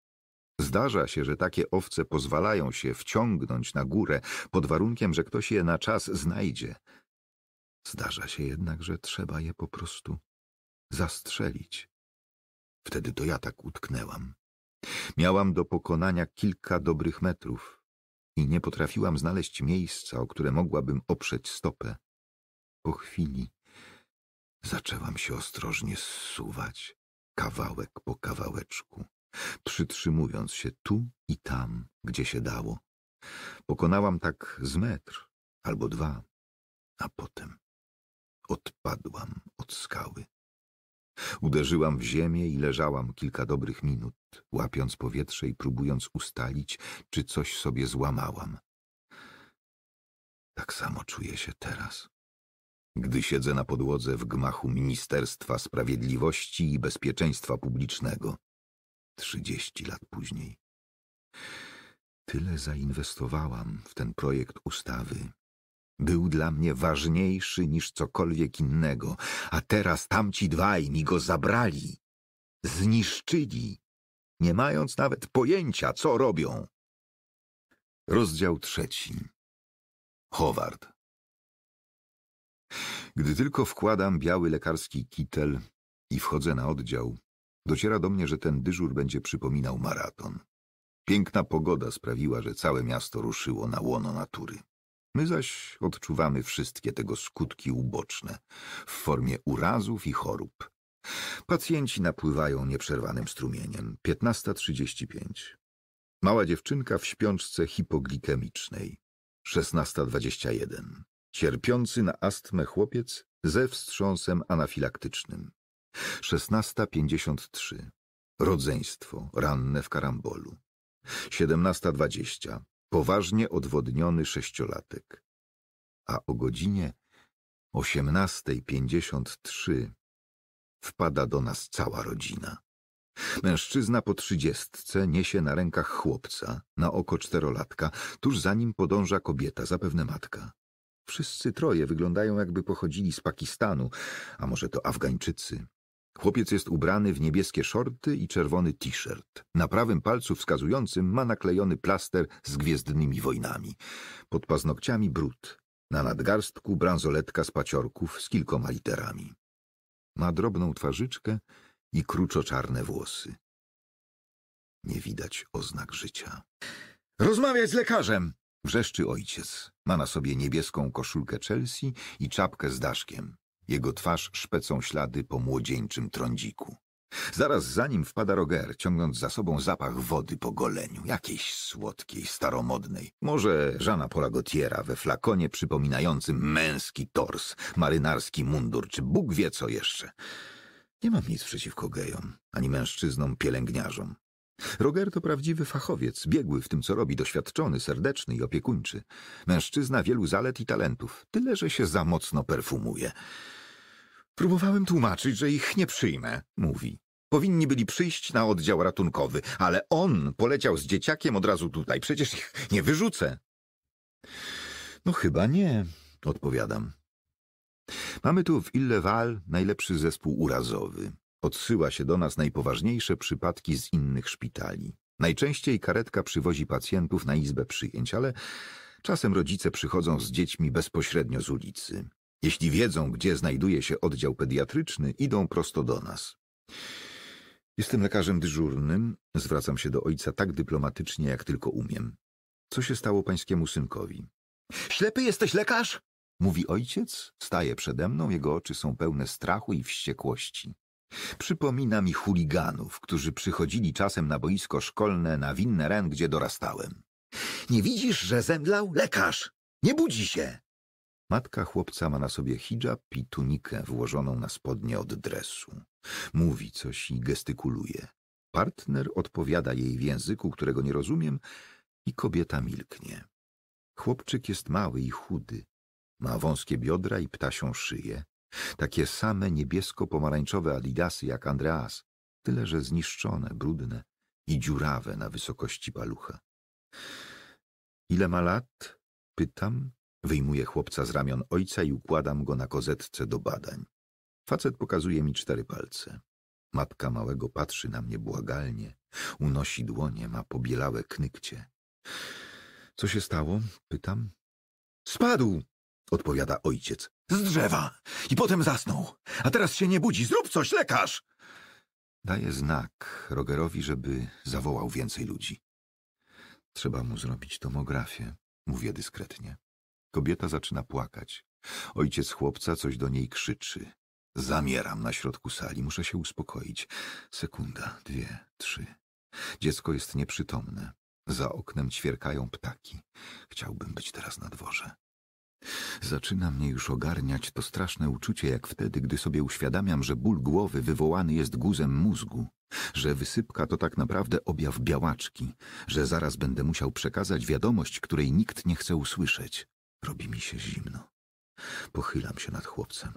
Zdarza się, że takie owce pozwalają się wciągnąć na górę pod warunkiem, że ktoś je na czas znajdzie. Zdarza się jednak, że trzeba je po prostu zastrzelić. Wtedy to ja tak utknęłam. Miałam do pokonania kilka dobrych metrów i nie potrafiłam znaleźć miejsca, o które mogłabym oprzeć stopę. Po chwili zaczęłam się ostrożnie zsuwać, kawałek po kawałeczku przytrzymując się tu i tam, gdzie się dało. Pokonałam tak z metr albo dwa, a potem odpadłam od skały. Uderzyłam w ziemię i leżałam kilka dobrych minut, łapiąc powietrze i próbując ustalić, czy coś sobie złamałam. Tak samo czuję się teraz, gdy siedzę na podłodze w gmachu Ministerstwa Sprawiedliwości i Bezpieczeństwa Publicznego. Trzydzieści lat później. Tyle zainwestowałam w ten projekt ustawy. Był dla mnie ważniejszy niż cokolwiek innego, a teraz tamci dwaj mi go zabrali. Zniszczyli, nie mając nawet pojęcia, co robią. Rozdział trzeci. Howard. Gdy tylko wkładam biały lekarski kitel i wchodzę na oddział, Dociera do mnie, że ten dyżur będzie przypominał maraton. Piękna pogoda sprawiła, że całe miasto ruszyło na łono natury. My zaś odczuwamy wszystkie tego skutki uboczne w formie urazów i chorób. Pacjenci napływają nieprzerwanym strumieniem. 15.35. Mała dziewczynka w śpiączce hipoglikemicznej. 16.21. Cierpiący na astmę chłopiec ze wstrząsem anafilaktycznym. 16.53. Rodzeństwo, ranne w karambolu. 17.20. Poważnie odwodniony sześciolatek. A o godzinie 18.53 wpada do nas cała rodzina. Mężczyzna po trzydziestce niesie na rękach chłopca, na oko czterolatka, tuż za nim podąża kobieta, zapewne matka. Wszyscy troje wyglądają, jakby pochodzili z Pakistanu, a może to Afgańczycy, Chłopiec jest ubrany w niebieskie szorty i czerwony t-shirt. Na prawym palcu wskazującym ma naklejony plaster z gwiezdnymi wojnami. Pod paznokciami brud. Na nadgarstku bransoletka z paciorków z kilkoma literami. Ma drobną twarzyczkę i kruczo-czarne włosy. Nie widać oznak życia. Rozmawiać z lekarzem! Wrzeszczy ojciec. Ma na sobie niebieską koszulkę Chelsea i czapkę z daszkiem. Jego twarz szpecą ślady po młodzieńczym trądziku. Zaraz za nim wpada Roger, ciągnąc za sobą zapach wody po goleniu, jakiejś słodkiej, staromodnej. Może Żana Pola we flakonie przypominającym męski tors, marynarski mundur, czy Bóg wie co jeszcze. Nie mam nic przeciwko gejom, ani mężczyznom, pielęgniarzom. Roger to prawdziwy fachowiec, biegły w tym, co robi, doświadczony, serdeczny i opiekuńczy. Mężczyzna wielu zalet i talentów, tyle, że się za mocno perfumuje. Próbowałem tłumaczyć, że ich nie przyjmę, mówi. Powinni byli przyjść na oddział ratunkowy, ale on poleciał z dzieciakiem od razu tutaj. Przecież ich nie wyrzucę. No chyba nie, odpowiadam. Mamy tu w Illeval najlepszy zespół urazowy. Odsyła się do nas najpoważniejsze przypadki z innych szpitali. Najczęściej karetka przywozi pacjentów na izbę przyjęć, ale czasem rodzice przychodzą z dziećmi bezpośrednio z ulicy. Jeśli wiedzą, gdzie znajduje się oddział pediatryczny, idą prosto do nas. Jestem lekarzem dyżurnym, zwracam się do ojca tak dyplomatycznie, jak tylko umiem. Co się stało pańskiemu synkowi? Ślepy jesteś lekarz? Mówi ojciec, staje przede mną, jego oczy są pełne strachu i wściekłości. Przypomina mi chuliganów, którzy przychodzili czasem na boisko szkolne na Winneren, gdzie dorastałem. Nie widzisz, że zemdlał? Lekarz! Nie budzi się! Matka chłopca ma na sobie hijab i tunikę włożoną na spodnie od dresu. Mówi coś i gestykuluje. Partner odpowiada jej w języku, którego nie rozumiem, i kobieta milknie. Chłopczyk jest mały i chudy. Ma wąskie biodra i ptasią szyję. Takie same niebiesko-pomarańczowe adidasy jak Andreas, tyle że zniszczone, brudne i dziurawe na wysokości palucha. Ile ma lat? Pytam, Wyjmuję chłopca z ramion ojca i układam go na kozetce do badań. Facet pokazuje mi cztery palce. Matka małego patrzy na mnie błagalnie, unosi dłonie, ma pobielałe knykcie. Co się stało? pytam. Spadł! odpowiada ojciec. Z drzewa! I potem zasnął. A teraz się nie budzi. Zrób coś, lekarz! Daję znak Rogerowi, żeby zawołał więcej ludzi. Trzeba mu zrobić tomografię, mówię dyskretnie. Kobieta zaczyna płakać. Ojciec chłopca coś do niej krzyczy. Zamieram na środku sali, muszę się uspokoić. Sekunda, dwie, trzy. Dziecko jest nieprzytomne. Za oknem ćwierkają ptaki. Chciałbym być teraz na dworze. Zaczyna mnie już ogarniać to straszne uczucie, jak wtedy, gdy sobie uświadamiam, że ból głowy wywołany jest guzem mózgu, że wysypka to tak naprawdę objaw białaczki, że zaraz będę musiał przekazać wiadomość, której nikt nie chce usłyszeć. Robi mi się zimno. Pochylam się nad chłopcem.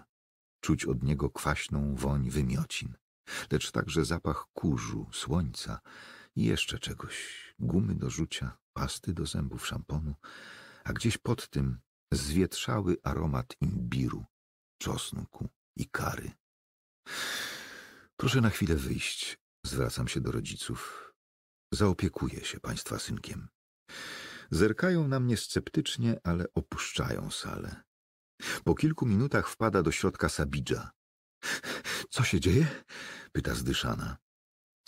Czuć od niego kwaśną woń wymiocin, lecz także zapach kurzu, słońca i jeszcze czegoś. Gumy do rzucia, pasty do zębów, szamponu, a gdzieś pod tym zwietrzały aromat imbiru, czosnku i kary. Proszę na chwilę wyjść. Zwracam się do rodziców. Zaopiekuję się państwa synkiem. Zerkają na mnie sceptycznie, ale opuszczają salę. Po kilku minutach wpada do środka Sabidża. Co się dzieje? pyta zdyszana.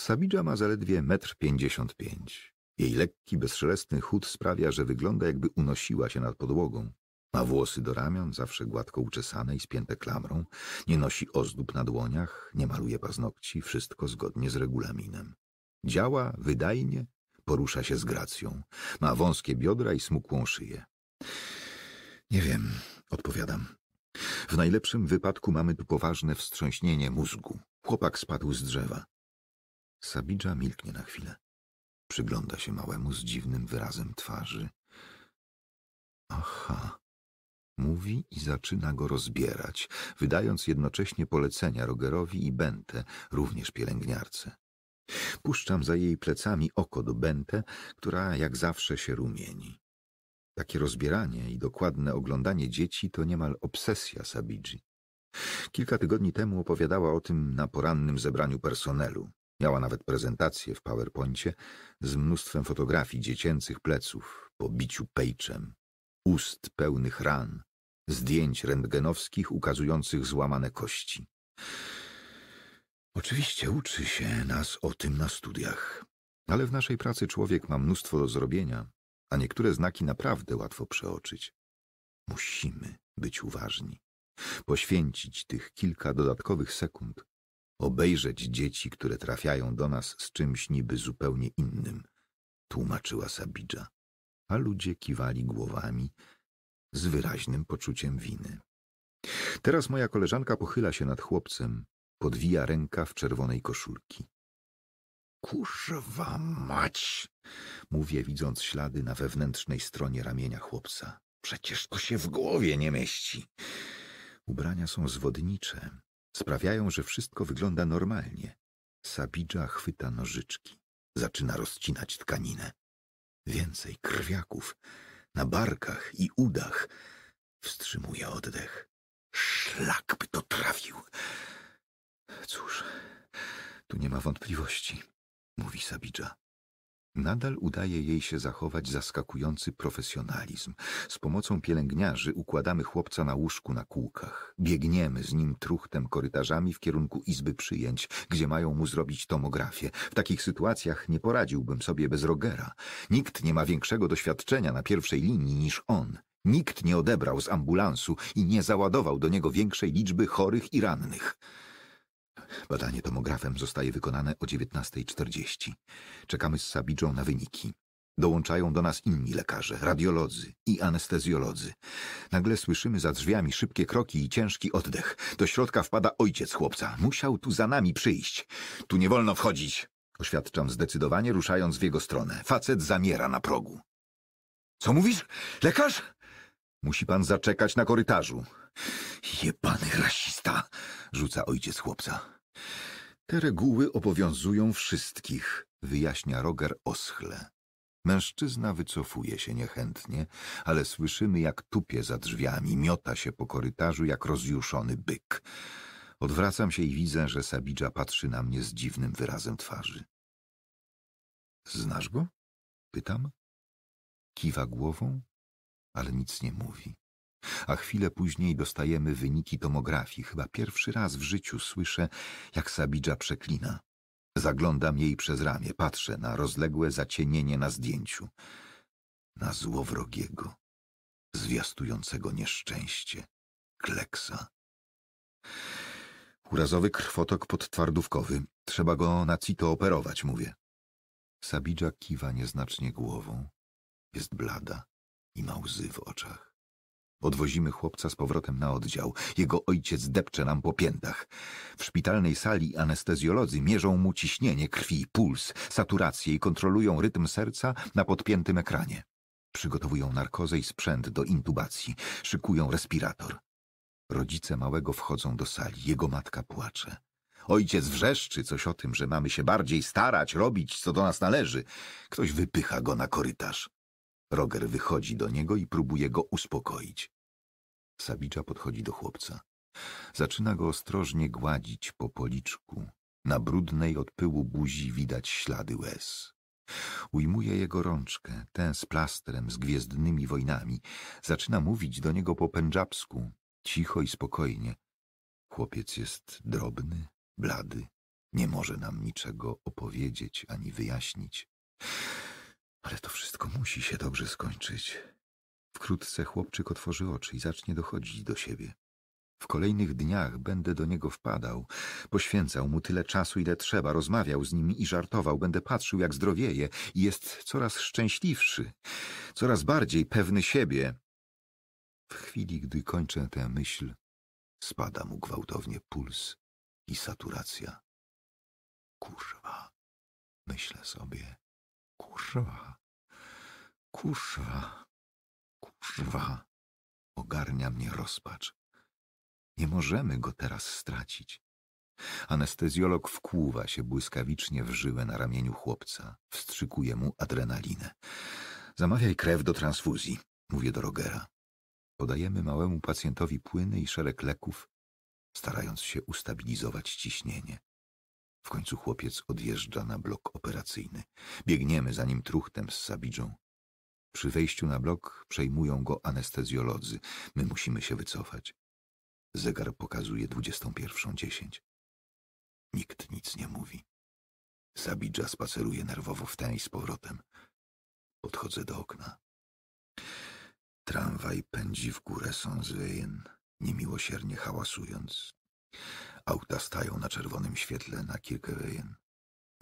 Sabidża ma zaledwie metr pięćdziesiąt pięć. Jej lekki, bezszelestny chód sprawia, że wygląda jakby unosiła się nad podłogą. Ma włosy do ramion, zawsze gładko uczesane i spięte klamrą, nie nosi ozdób na dłoniach, nie maluje paznokci, wszystko zgodnie z regulaminem. Działa wydajnie Porusza się z gracją. Ma wąskie biodra i smukłą szyję. Nie wiem, odpowiadam. W najlepszym wypadku mamy tu poważne wstrząśnienie mózgu. Chłopak spadł z drzewa. Sabidża milknie na chwilę. Przygląda się małemu z dziwnym wyrazem twarzy. Aha. Mówi i zaczyna go rozbierać, wydając jednocześnie polecenia Rogerowi i Bente, również pielęgniarce puszczam za jej plecami oko do Bente, która jak zawsze się rumieni. Takie rozbieranie i dokładne oglądanie dzieci to niemal obsesja Sabidzi. Kilka tygodni temu opowiadała o tym na porannym zebraniu personelu. Miała nawet prezentację w PowerPoincie z mnóstwem fotografii dziecięcych pleców po biciu pejczem, ust pełnych ran, zdjęć rentgenowskich ukazujących złamane kości. Oczywiście uczy się nas o tym na studiach, ale w naszej pracy człowiek ma mnóstwo do zrobienia, a niektóre znaki naprawdę łatwo przeoczyć. Musimy być uważni, poświęcić tych kilka dodatkowych sekund, obejrzeć dzieci, które trafiają do nas z czymś niby zupełnie innym, tłumaczyła Sabidża, a ludzie kiwali głowami z wyraźnym poczuciem winy. Teraz moja koleżanka pochyla się nad chłopcem, podwija ręka w czerwonej koszulki. Kurwa mać! Mówię, widząc ślady na wewnętrznej stronie ramienia chłopca. Przecież to się w głowie nie mieści. Ubrania są zwodnicze. Sprawiają, że wszystko wygląda normalnie. Sabidża chwyta nożyczki. Zaczyna rozcinać tkaninę. Więcej krwiaków na barkach i udach. Wstrzymuje oddech. Szlak by to trafił. Cóż, tu nie ma wątpliwości, mówi Sabidża. Nadal udaje jej się zachować zaskakujący profesjonalizm. Z pomocą pielęgniarzy układamy chłopca na łóżku na kółkach. Biegniemy z nim truchtem korytarzami w kierunku izby przyjęć, gdzie mają mu zrobić tomografię. W takich sytuacjach nie poradziłbym sobie bez Rogera. Nikt nie ma większego doświadczenia na pierwszej linii niż on. Nikt nie odebrał z ambulansu i nie załadował do niego większej liczby chorych i rannych. Badanie tomografem zostaje wykonane o 19.40. Czekamy z Sabidżą na wyniki. Dołączają do nas inni lekarze, radiolodzy i anestezjolodzy. Nagle słyszymy za drzwiami szybkie kroki i ciężki oddech. Do środka wpada ojciec chłopca. Musiał tu za nami przyjść. Tu nie wolno wchodzić, oświadczam zdecydowanie, ruszając w jego stronę. Facet zamiera na progu. Co mówisz? Lekarz? Musi pan zaczekać na korytarzu. Jebany rasista, rzuca ojciec chłopca. Te reguły obowiązują wszystkich, wyjaśnia Roger oschle. Mężczyzna wycofuje się niechętnie, ale słyszymy, jak tupie za drzwiami, miota się po korytarzu jak rozjuszony byk. Odwracam się i widzę, że Sabidża patrzy na mnie z dziwnym wyrazem twarzy. Znasz go? Pytam. Kiwa głową, ale nic nie mówi a chwilę później dostajemy wyniki tomografii. Chyba pierwszy raz w życiu słyszę, jak Sabidża przeklina. Zaglądam jej przez ramię, patrzę na rozległe zacienienie na zdjęciu. Na złowrogiego, zwiastującego nieszczęście, kleksa. Urazowy krwotok podtwardówkowy. Trzeba go na cito operować, mówię. Sabidża kiwa nieznacznie głową. Jest blada i ma łzy w oczach. Odwozimy chłopca z powrotem na oddział. Jego ojciec depcze nam po piętach. W szpitalnej sali anestezjolodzy mierzą mu ciśnienie krwi, puls, saturację i kontrolują rytm serca na podpiętym ekranie. Przygotowują narkozę i sprzęt do intubacji. Szykują respirator. Rodzice małego wchodzą do sali. Jego matka płacze. Ojciec wrzeszczy coś o tym, że mamy się bardziej starać, robić, co do nas należy. Ktoś wypycha go na korytarz. Roger wychodzi do niego i próbuje go uspokoić. Sabicza podchodzi do chłopca. Zaczyna go ostrożnie gładzić po policzku. Na brudnej od pyłu buzi widać ślady łez. Ujmuje jego rączkę, tę z plastrem, z gwiezdnymi wojnami. Zaczyna mówić do niego po pędżabsku, cicho i spokojnie. Chłopiec jest drobny, blady. Nie może nam niczego opowiedzieć ani wyjaśnić. Ale to wszystko musi się dobrze skończyć. Wkrótce chłopczyk otworzy oczy i zacznie dochodzić do siebie. W kolejnych dniach będę do niego wpadał, poświęcał mu tyle czasu, ile trzeba, rozmawiał z nim i żartował, będę patrzył, jak zdrowieje i jest coraz szczęśliwszy, coraz bardziej pewny siebie. W chwili, gdy kończę tę myśl, spada mu gwałtownie puls i saturacja. Kurwa, myślę sobie, Kurwa, kurwa, kurwa. Ogarnia mnie rozpacz. Nie możemy go teraz stracić. Anestezjolog wkłuwa się błyskawicznie w żyłę na ramieniu chłopca. Wstrzykuje mu adrenalinę. Zamawiaj krew do transfuzji, mówię do Rogera. Podajemy małemu pacjentowi płyny i szereg leków, starając się ustabilizować ciśnienie. W końcu chłopiec odjeżdża na blok operacyjny. Biegniemy za nim truchtem z Sabidżą. Przy wejściu na blok przejmują go anestezjolodzy. My musimy się wycofać. Zegar pokazuje 21.10. Nikt nic nie mówi. Sabidża spaceruje nerwowo w ten i z powrotem. Podchodzę do okna. Tramwaj pędzi w górę Sązwejen, niemiłosiernie hałasując. Auta stają na czerwonym świetle na Kirkewejen.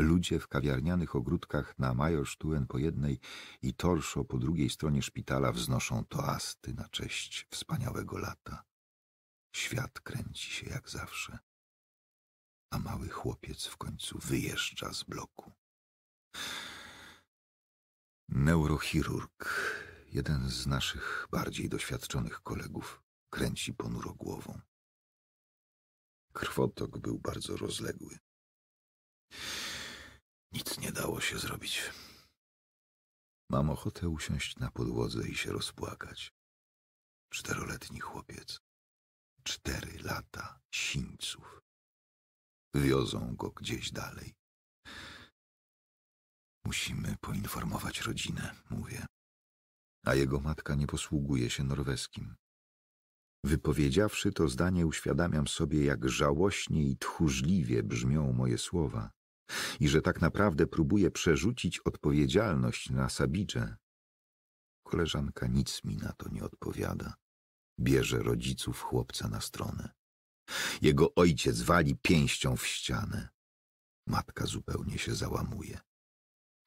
Ludzie w kawiarnianych ogródkach na Majorsztuen po jednej i Torszo po drugiej stronie szpitala wznoszą toasty na cześć wspaniałego lata. Świat kręci się jak zawsze, a mały chłopiec w końcu wyjeżdża z bloku. Neurochirurg, jeden z naszych bardziej doświadczonych kolegów, kręci ponuro głową. Krwotok był bardzo rozległy. Nic nie dało się zrobić. Mam ochotę usiąść na podłodze i się rozpłakać. Czteroletni chłopiec. Cztery lata sińców. Wiozą go gdzieś dalej. Musimy poinformować rodzinę, mówię. A jego matka nie posługuje się norweskim. Wypowiedziawszy to zdanie, uświadamiam sobie, jak żałośnie i tchórzliwie brzmią moje słowa i że tak naprawdę próbuję przerzucić odpowiedzialność na Sabicze. Koleżanka nic mi na to nie odpowiada. Bierze rodziców chłopca na stronę. Jego ojciec wali pięścią w ścianę. Matka zupełnie się załamuje.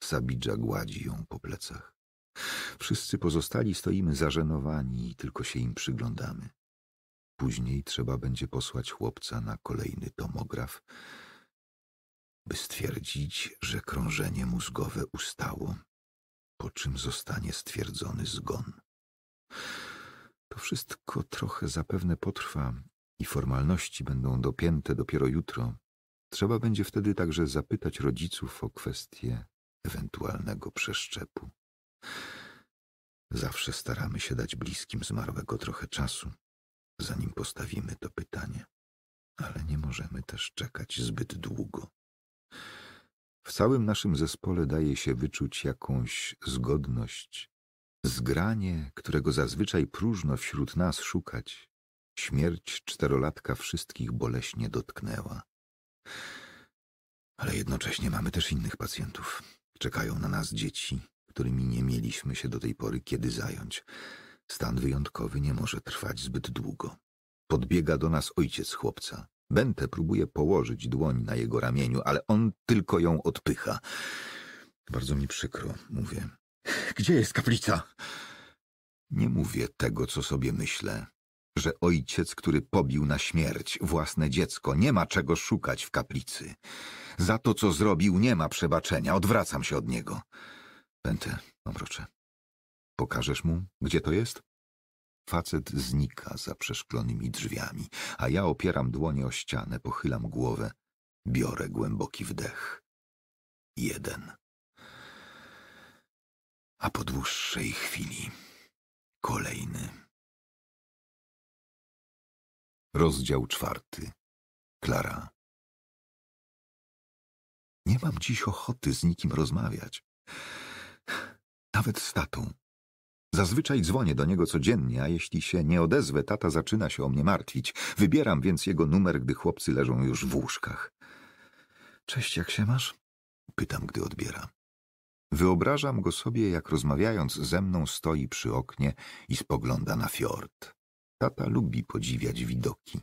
Sabidża gładzi ją po plecach. Wszyscy pozostali stoimy zażenowani i tylko się im przyglądamy. Później trzeba będzie posłać chłopca na kolejny tomograf, by stwierdzić, że krążenie mózgowe ustało, po czym zostanie stwierdzony zgon. To wszystko trochę zapewne potrwa i formalności będą dopięte dopiero jutro. Trzeba będzie wtedy także zapytać rodziców o kwestię ewentualnego przeszczepu. Zawsze staramy się dać bliskim zmarłego trochę czasu zanim postawimy to pytanie, ale nie możemy też czekać zbyt długo. W całym naszym zespole daje się wyczuć jakąś zgodność, zgranie, którego zazwyczaj próżno wśród nas szukać. Śmierć czterolatka wszystkich boleśnie dotknęła. Ale jednocześnie mamy też innych pacjentów. Czekają na nas dzieci, którymi nie mieliśmy się do tej pory kiedy zająć. Stan wyjątkowy nie może trwać zbyt długo. Podbiega do nas ojciec chłopca. Bente próbuje położyć dłoń na jego ramieniu, ale on tylko ją odpycha. Bardzo mi przykro, mówię. Gdzie jest kaplica? Nie mówię tego, co sobie myślę. Że ojciec, który pobił na śmierć własne dziecko, nie ma czego szukać w kaplicy. Za to, co zrobił, nie ma przebaczenia. Odwracam się od niego. Bente, proszę. Pokażesz mu, gdzie to jest? Facet znika za przeszklonymi drzwiami, a ja opieram dłonie o ścianę, pochylam głowę, biorę głęboki wdech. Jeden. A po dłuższej chwili kolejny. Rozdział czwarty. Klara. Nie mam dziś ochoty z nikim rozmawiać. Nawet z tatą. Zazwyczaj dzwonię do niego codziennie, a jeśli się nie odezwę, tata zaczyna się o mnie martwić. Wybieram więc jego numer, gdy chłopcy leżą już w łóżkach. Cześć, jak się masz? Pytam, gdy odbiera. Wyobrażam go sobie, jak rozmawiając ze mną stoi przy oknie i spogląda na fiord. Tata lubi podziwiać widoki.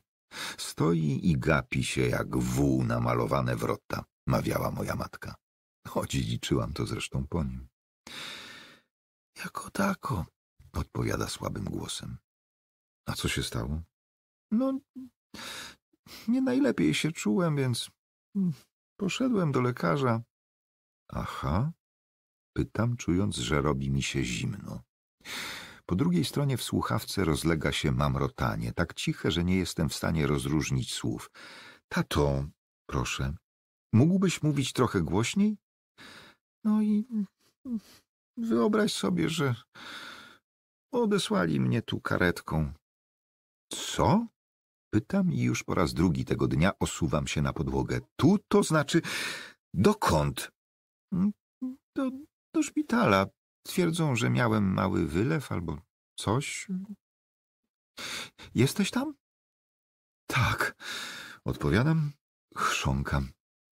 Stoi i gapi się jak wół na malowane wrota, mawiała moja matka. Chodzić liczyłam to zresztą po nim. Jako tako, odpowiada słabym głosem. A co się stało? No, nie najlepiej się czułem, więc poszedłem do lekarza. Aha, pytam, czując, że robi mi się zimno. Po drugiej stronie w słuchawce rozlega się mamrotanie, tak ciche, że nie jestem w stanie rozróżnić słów. Tato, proszę, mógłbyś mówić trochę głośniej? No i Wyobraź sobie, że odesłali mnie tu karetką. Co? Pytam i już po raz drugi tego dnia osuwam się na podłogę. Tu to znaczy... Dokąd? Mm, do, do szpitala. Twierdzą, że miałem mały wylew albo coś. Jesteś tam? Tak, odpowiadam, chrząkam.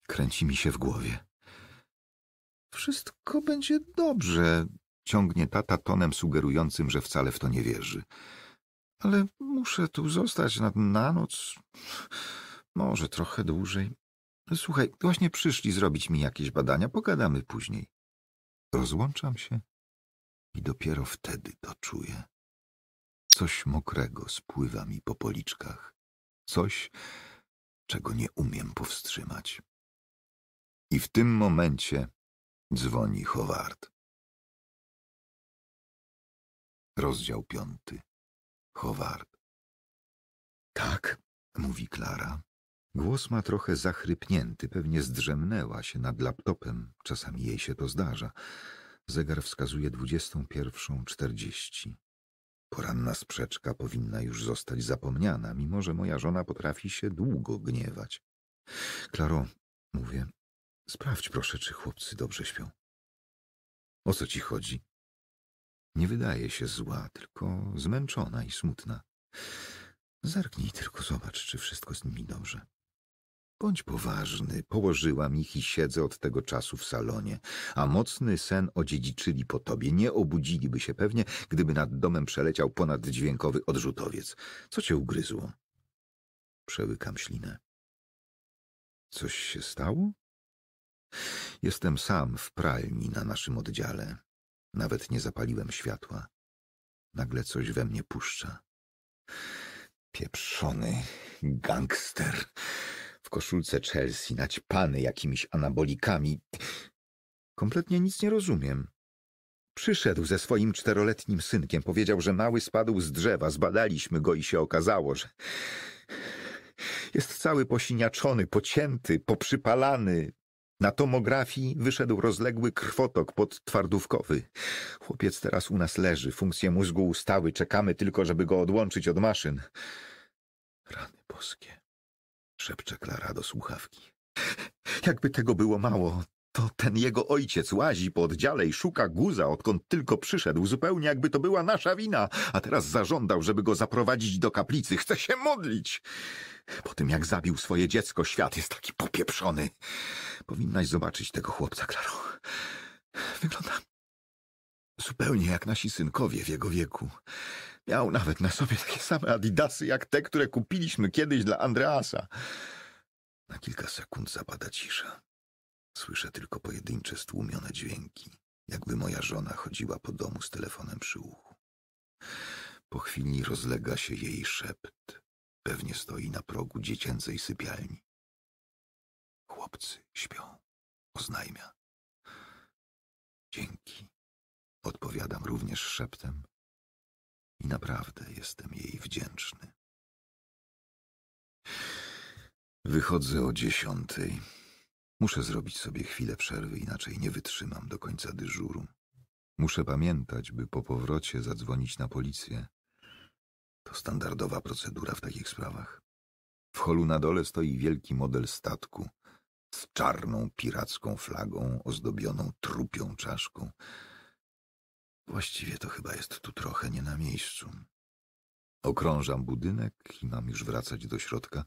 Kręci mi się w głowie. Wszystko będzie dobrze, ciągnie tata tonem sugerującym, że wcale w to nie wierzy. Ale muszę tu zostać na, na noc, może trochę dłużej. Słuchaj, właśnie przyszli zrobić mi jakieś badania, pogadamy później. Rozłączam się i dopiero wtedy to czuję. Coś mokrego spływa mi po policzkach. Coś, czego nie umiem powstrzymać. I w tym momencie Dzwoni Howard. Rozdział piąty. Howard. Tak, mówi Klara. Głos ma trochę zachrypnięty, pewnie zdrzemnęła się nad laptopem. Czasami jej się to zdarza. Zegar wskazuje 21.40. Poranna sprzeczka powinna już zostać zapomniana, mimo że moja żona potrafi się długo gniewać. Klaro, mówię, Sprawdź proszę, czy chłopcy dobrze śpią. O co ci chodzi? Nie wydaje się zła, tylko zmęczona i smutna. Zerknij tylko, zobacz, czy wszystko z nimi dobrze. Bądź poważny, położyłam ich i siedzę od tego czasu w salonie, a mocny sen odziedziczyli po tobie. Nie obudziliby się pewnie, gdyby nad domem przeleciał ponaddźwiękowy odrzutowiec. Co cię ugryzło? Przełykam ślinę. Coś się stało? Jestem sam w pralni na naszym oddziale. Nawet nie zapaliłem światła. Nagle coś we mnie puszcza. Pieprzony gangster w koszulce Chelsea, naćpany jakimiś anabolikami. Kompletnie nic nie rozumiem. Przyszedł ze swoim czteroletnim synkiem, powiedział, że mały spadł z drzewa, zbadaliśmy go i się okazało, że jest cały posiniaczony, pocięty, poprzypalany, na tomografii wyszedł rozległy krwotok podtwardówkowy. Chłopiec teraz u nas leży, funkcje mózgu ustały, czekamy tylko, żeby go odłączyć od maszyn. Rany boskie, szepcze Klara do słuchawki. Jakby tego było mało, to ten jego ojciec łazi po oddziale i szuka guza, odkąd tylko przyszedł, zupełnie jakby to była nasza wina, a teraz zażądał, żeby go zaprowadzić do kaplicy. Chce się modlić! Po tym, jak zabił swoje dziecko, świat jest taki popieprzony. Powinnaś zobaczyć tego chłopca, Klaro. Wygląda zupełnie jak nasi synkowie w jego wieku. Miał nawet na sobie takie same adidasy, jak te, które kupiliśmy kiedyś dla Andreasa. Na kilka sekund zapada cisza. Słyszę tylko pojedyncze stłumione dźwięki, jakby moja żona chodziła po domu z telefonem przy uchu. Po chwili rozlega się jej szept. Pewnie stoi na progu dziecięcej sypialni. Chłopcy śpią, oznajmia. Dzięki. Odpowiadam również szeptem i naprawdę jestem jej wdzięczny. Wychodzę o dziesiątej. Muszę zrobić sobie chwilę przerwy, inaczej nie wytrzymam do końca dyżuru. Muszę pamiętać, by po powrocie zadzwonić na policję. To standardowa procedura w takich sprawach. W holu na dole stoi wielki model statku z czarną piracką flagą ozdobioną trupią czaszką. Właściwie to chyba jest tu trochę nie na miejscu. Okrążam budynek i mam już wracać do środka,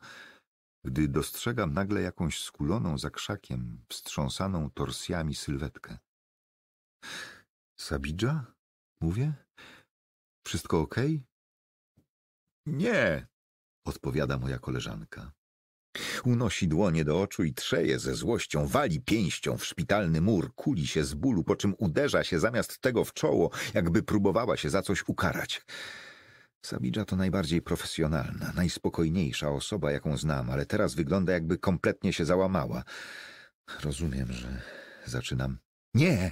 gdy dostrzegam nagle jakąś skuloną za krzakiem, wstrząsaną torsjami sylwetkę. Sabidża? Mówię. Wszystko ok? Nie, odpowiada moja koleżanka. Unosi dłonie do oczu i trzeje ze złością, wali pięścią w szpitalny mur, kuli się z bólu, po czym uderza się zamiast tego w czoło, jakby próbowała się za coś ukarać. Sabidża to najbardziej profesjonalna, najspokojniejsza osoba, jaką znam, ale teraz wygląda, jakby kompletnie się załamała. Rozumiem, że zaczynam. Nie!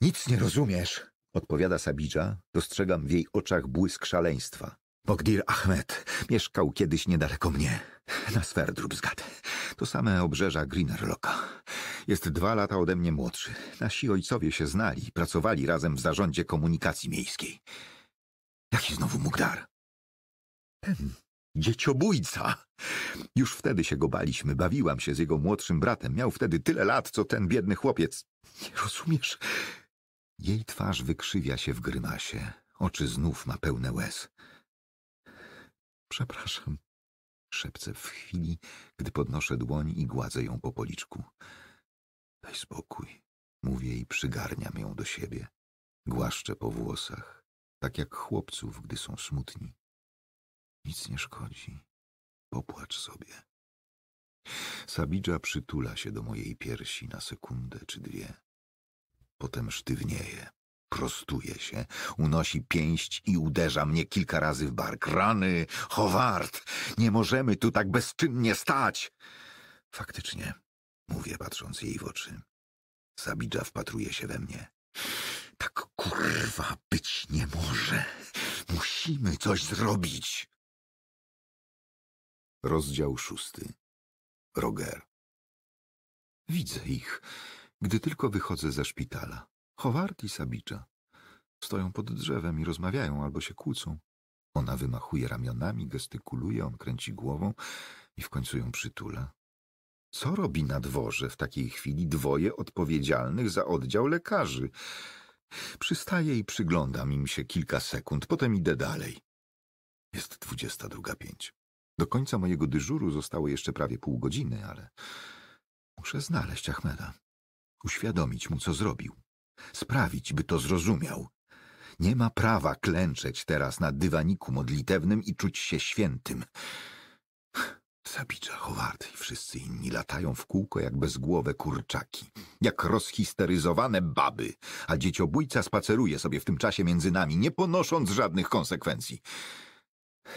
Nic nie rozumiesz! Odpowiada Sabidża, dostrzegam w jej oczach błysk szaleństwa. Bogdir Ahmed mieszkał kiedyś niedaleko mnie, na Sverdrupsgat. To same obrzeża Greenerloka. Jest dwa lata ode mnie młodszy. Nasi ojcowie się znali, pracowali razem w zarządzie komunikacji miejskiej. Jaki znowu Mugdar? Ten dzieciobójca. Już wtedy się go baliśmy. Bawiłam się z jego młodszym bratem. Miał wtedy tyle lat, co ten biedny chłopiec. Nie rozumiesz? Jej twarz wykrzywia się w grymasie. Oczy znów ma pełne łez. Przepraszam, szepcę w chwili, gdy podnoszę dłoń i gładzę ją po policzku. Daj spokój, mówię i przygarniam ją do siebie. Głaszczę po włosach tak jak chłopców, gdy są smutni. Nic nie szkodzi. Popłacz sobie. Sabidża przytula się do mojej piersi na sekundę czy dwie. Potem sztywnieje, prostuje się, unosi pięść i uderza mnie kilka razy w bark. Rany, Howard, nie możemy tu tak bezczynnie stać! Faktycznie, mówię patrząc jej w oczy. Sabidża wpatruje się we mnie. Tak kurwa być nie może. Musimy coś zrobić. Rozdział szósty. Roger. Widzę ich, gdy tylko wychodzę ze szpitala. Howard i Sabicza. Stoją pod drzewem i rozmawiają albo się kłócą. Ona wymachuje ramionami, gestykuluje, on kręci głową i w końcu ją przytula. Co robi na dworze w takiej chwili dwoje odpowiedzialnych za oddział lekarzy? Przystaję i przyglądam im się kilka sekund, potem idę dalej. Jest dwudziesta druga pięć. Do końca mojego dyżuru zostało jeszcze prawie pół godziny, ale muszę znaleźć Ahmeda. Uświadomić mu, co zrobił. Sprawić, by to zrozumiał. Nie ma prawa klęczeć teraz na dywaniku modlitewnym i czuć się świętym. Sabicza, Howard i wszyscy inni latają w kółko jak bezgłowe kurczaki, jak rozhisteryzowane baby, a dzieciobójca spaceruje sobie w tym czasie między nami, nie ponosząc żadnych konsekwencji.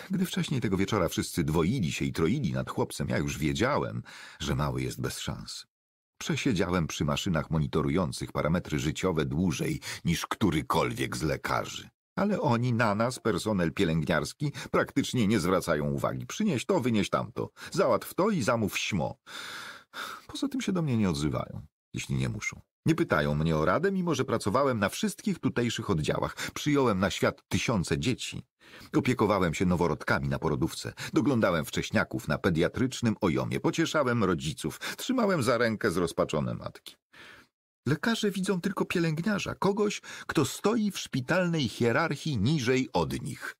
Gdy wcześniej tego wieczora wszyscy dwoili się i troili nad chłopcem, ja już wiedziałem, że mały jest bez szans. Przesiedziałem przy maszynach monitorujących parametry życiowe dłużej niż którykolwiek z lekarzy ale oni na nas, personel pielęgniarski, praktycznie nie zwracają uwagi. Przynieś to, wynieś tamto, załatw to i zamów śmo. Poza tym się do mnie nie odzywają, jeśli nie muszą. Nie pytają mnie o radę, mimo że pracowałem na wszystkich tutejszych oddziałach. Przyjąłem na świat tysiące dzieci. Opiekowałem się noworodkami na porodówce. Doglądałem wcześniaków na pediatrycznym ojomie. Pocieszałem rodziców. Trzymałem za rękę zrozpaczone matki. Lekarze widzą tylko pielęgniarza, kogoś, kto stoi w szpitalnej hierarchii niżej od nich.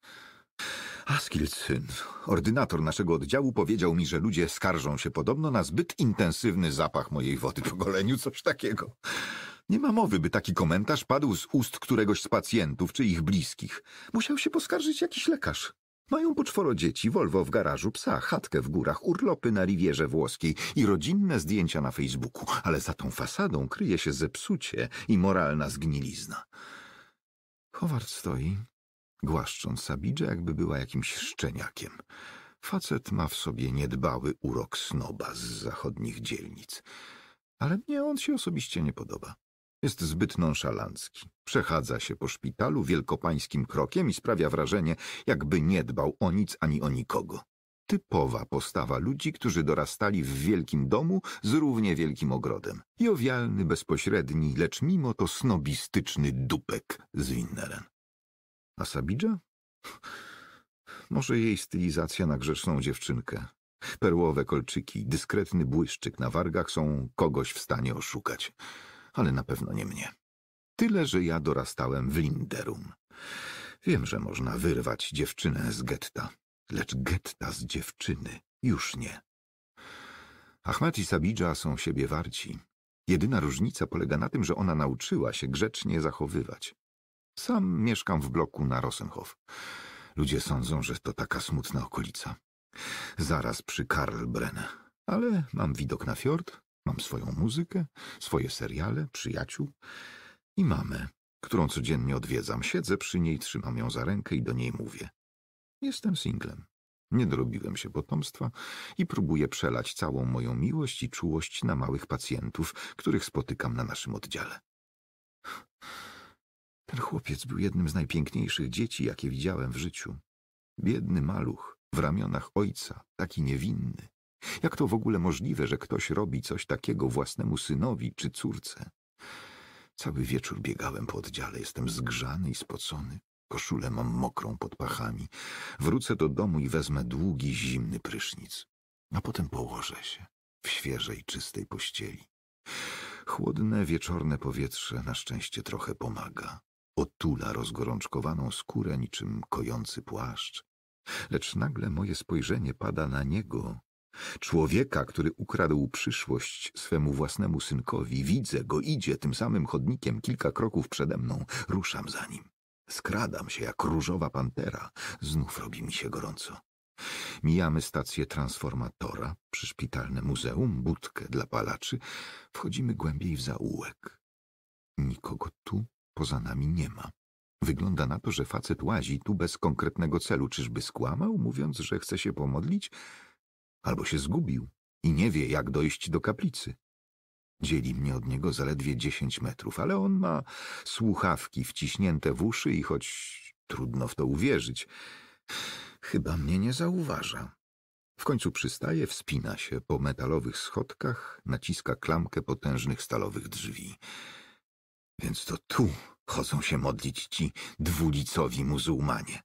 Askilsyn, ordynator naszego oddziału, powiedział mi, że ludzie skarżą się podobno na zbyt intensywny zapach mojej wody po goleniu, coś takiego. Nie ma mowy, by taki komentarz padł z ust któregoś z pacjentów czy ich bliskich. Musiał się poskarżyć jakiś lekarz. Mają po czworo dzieci, Volvo w garażu, psa, chatkę w górach, urlopy na Riwierze Włoskiej i rodzinne zdjęcia na Facebooku, ale za tą fasadą kryje się zepsucie i moralna zgnilizna. Howard stoi, głaszcząc Sabidze, jakby była jakimś szczeniakiem. Facet ma w sobie niedbały urok snoba z zachodnich dzielnic, ale mnie on się osobiście nie podoba. Jest zbyt nonszalancki. Przechadza się po szpitalu wielkopańskim krokiem i sprawia wrażenie, jakby nie dbał o nic ani o nikogo. Typowa postawa ludzi, którzy dorastali w wielkim domu z równie wielkim ogrodem. Jowialny, bezpośredni, lecz mimo to snobistyczny dupek z Winneren. A Sabidża? Może jej stylizacja na grzeczną dziewczynkę. Perłowe kolczyki, dyskretny błyszczyk na wargach są kogoś w stanie oszukać ale na pewno nie mnie. Tyle, że ja dorastałem w Linderum. Wiem, że można wyrwać dziewczynę z getta, lecz getta z dziewczyny już nie. Ahmed i Sabidża są siebie warci. Jedyna różnica polega na tym, że ona nauczyła się grzecznie zachowywać. Sam mieszkam w bloku na Rosenhof. Ludzie sądzą, że to taka smutna okolica. Zaraz przy Karlbrenn, ale mam widok na fiord, Mam swoją muzykę, swoje seriale, przyjaciół i mamę, którą codziennie odwiedzam. Siedzę przy niej, trzymam ją za rękę i do niej mówię. Jestem singlem. Nie dorobiłem się potomstwa i próbuję przelać całą moją miłość i czułość na małych pacjentów, których spotykam na naszym oddziale. Ten chłopiec był jednym z najpiękniejszych dzieci, jakie widziałem w życiu. Biedny maluch, w ramionach ojca, taki niewinny, jak to w ogóle możliwe, że ktoś robi coś takiego własnemu synowi czy córce? Cały wieczór biegałem po oddziale, jestem zgrzany i spocony. Koszulę mam mokrą pod pachami. Wrócę do domu i wezmę długi, zimny prysznic. A potem położę się w świeżej, czystej pościeli. Chłodne, wieczorne powietrze na szczęście trochę pomaga. Otula rozgorączkowaną skórę niczym kojący płaszcz. Lecz nagle moje spojrzenie pada na niego Człowieka, który ukradł przyszłość swemu własnemu synkowi, widzę go, idzie tym samym chodnikiem kilka kroków przede mną, ruszam za nim. Skradam się jak różowa pantera, znów robi mi się gorąco. Mijamy stację transformatora, przyszpitalne muzeum, budkę dla palaczy, wchodzimy głębiej w zaułek. Nikogo tu poza nami nie ma. Wygląda na to, że facet łazi tu bez konkretnego celu. Czyżby skłamał, mówiąc, że chce się pomodlić? albo się zgubił i nie wie, jak dojść do kaplicy. Dzieli mnie od niego zaledwie dziesięć metrów, ale on ma słuchawki wciśnięte w uszy i choć trudno w to uwierzyć, chyba mnie nie zauważa. W końcu przystaje, wspina się po metalowych schodkach, naciska klamkę potężnych stalowych drzwi. Więc to tu Chodzą się modlić ci dwulicowi muzułmanie.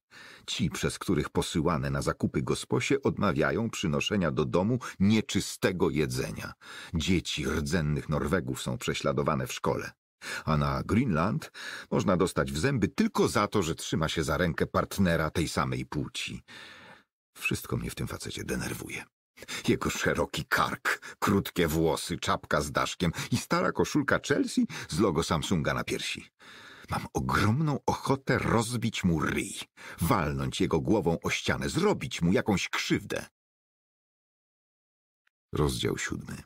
Ci, przez których posyłane na zakupy gosposie odmawiają przynoszenia do domu nieczystego jedzenia. Dzieci rdzennych Norwegów są prześladowane w szkole. A na Greenland można dostać w zęby tylko za to, że trzyma się za rękę partnera tej samej płci. Wszystko mnie w tym facecie denerwuje. Jego szeroki kark, krótkie włosy, czapka z daszkiem i stara koszulka Chelsea z logo Samsunga na piersi. Mam ogromną ochotę rozbić mu ryj, walnąć jego głową o ścianę, zrobić mu jakąś krzywdę. Rozdział siódmy.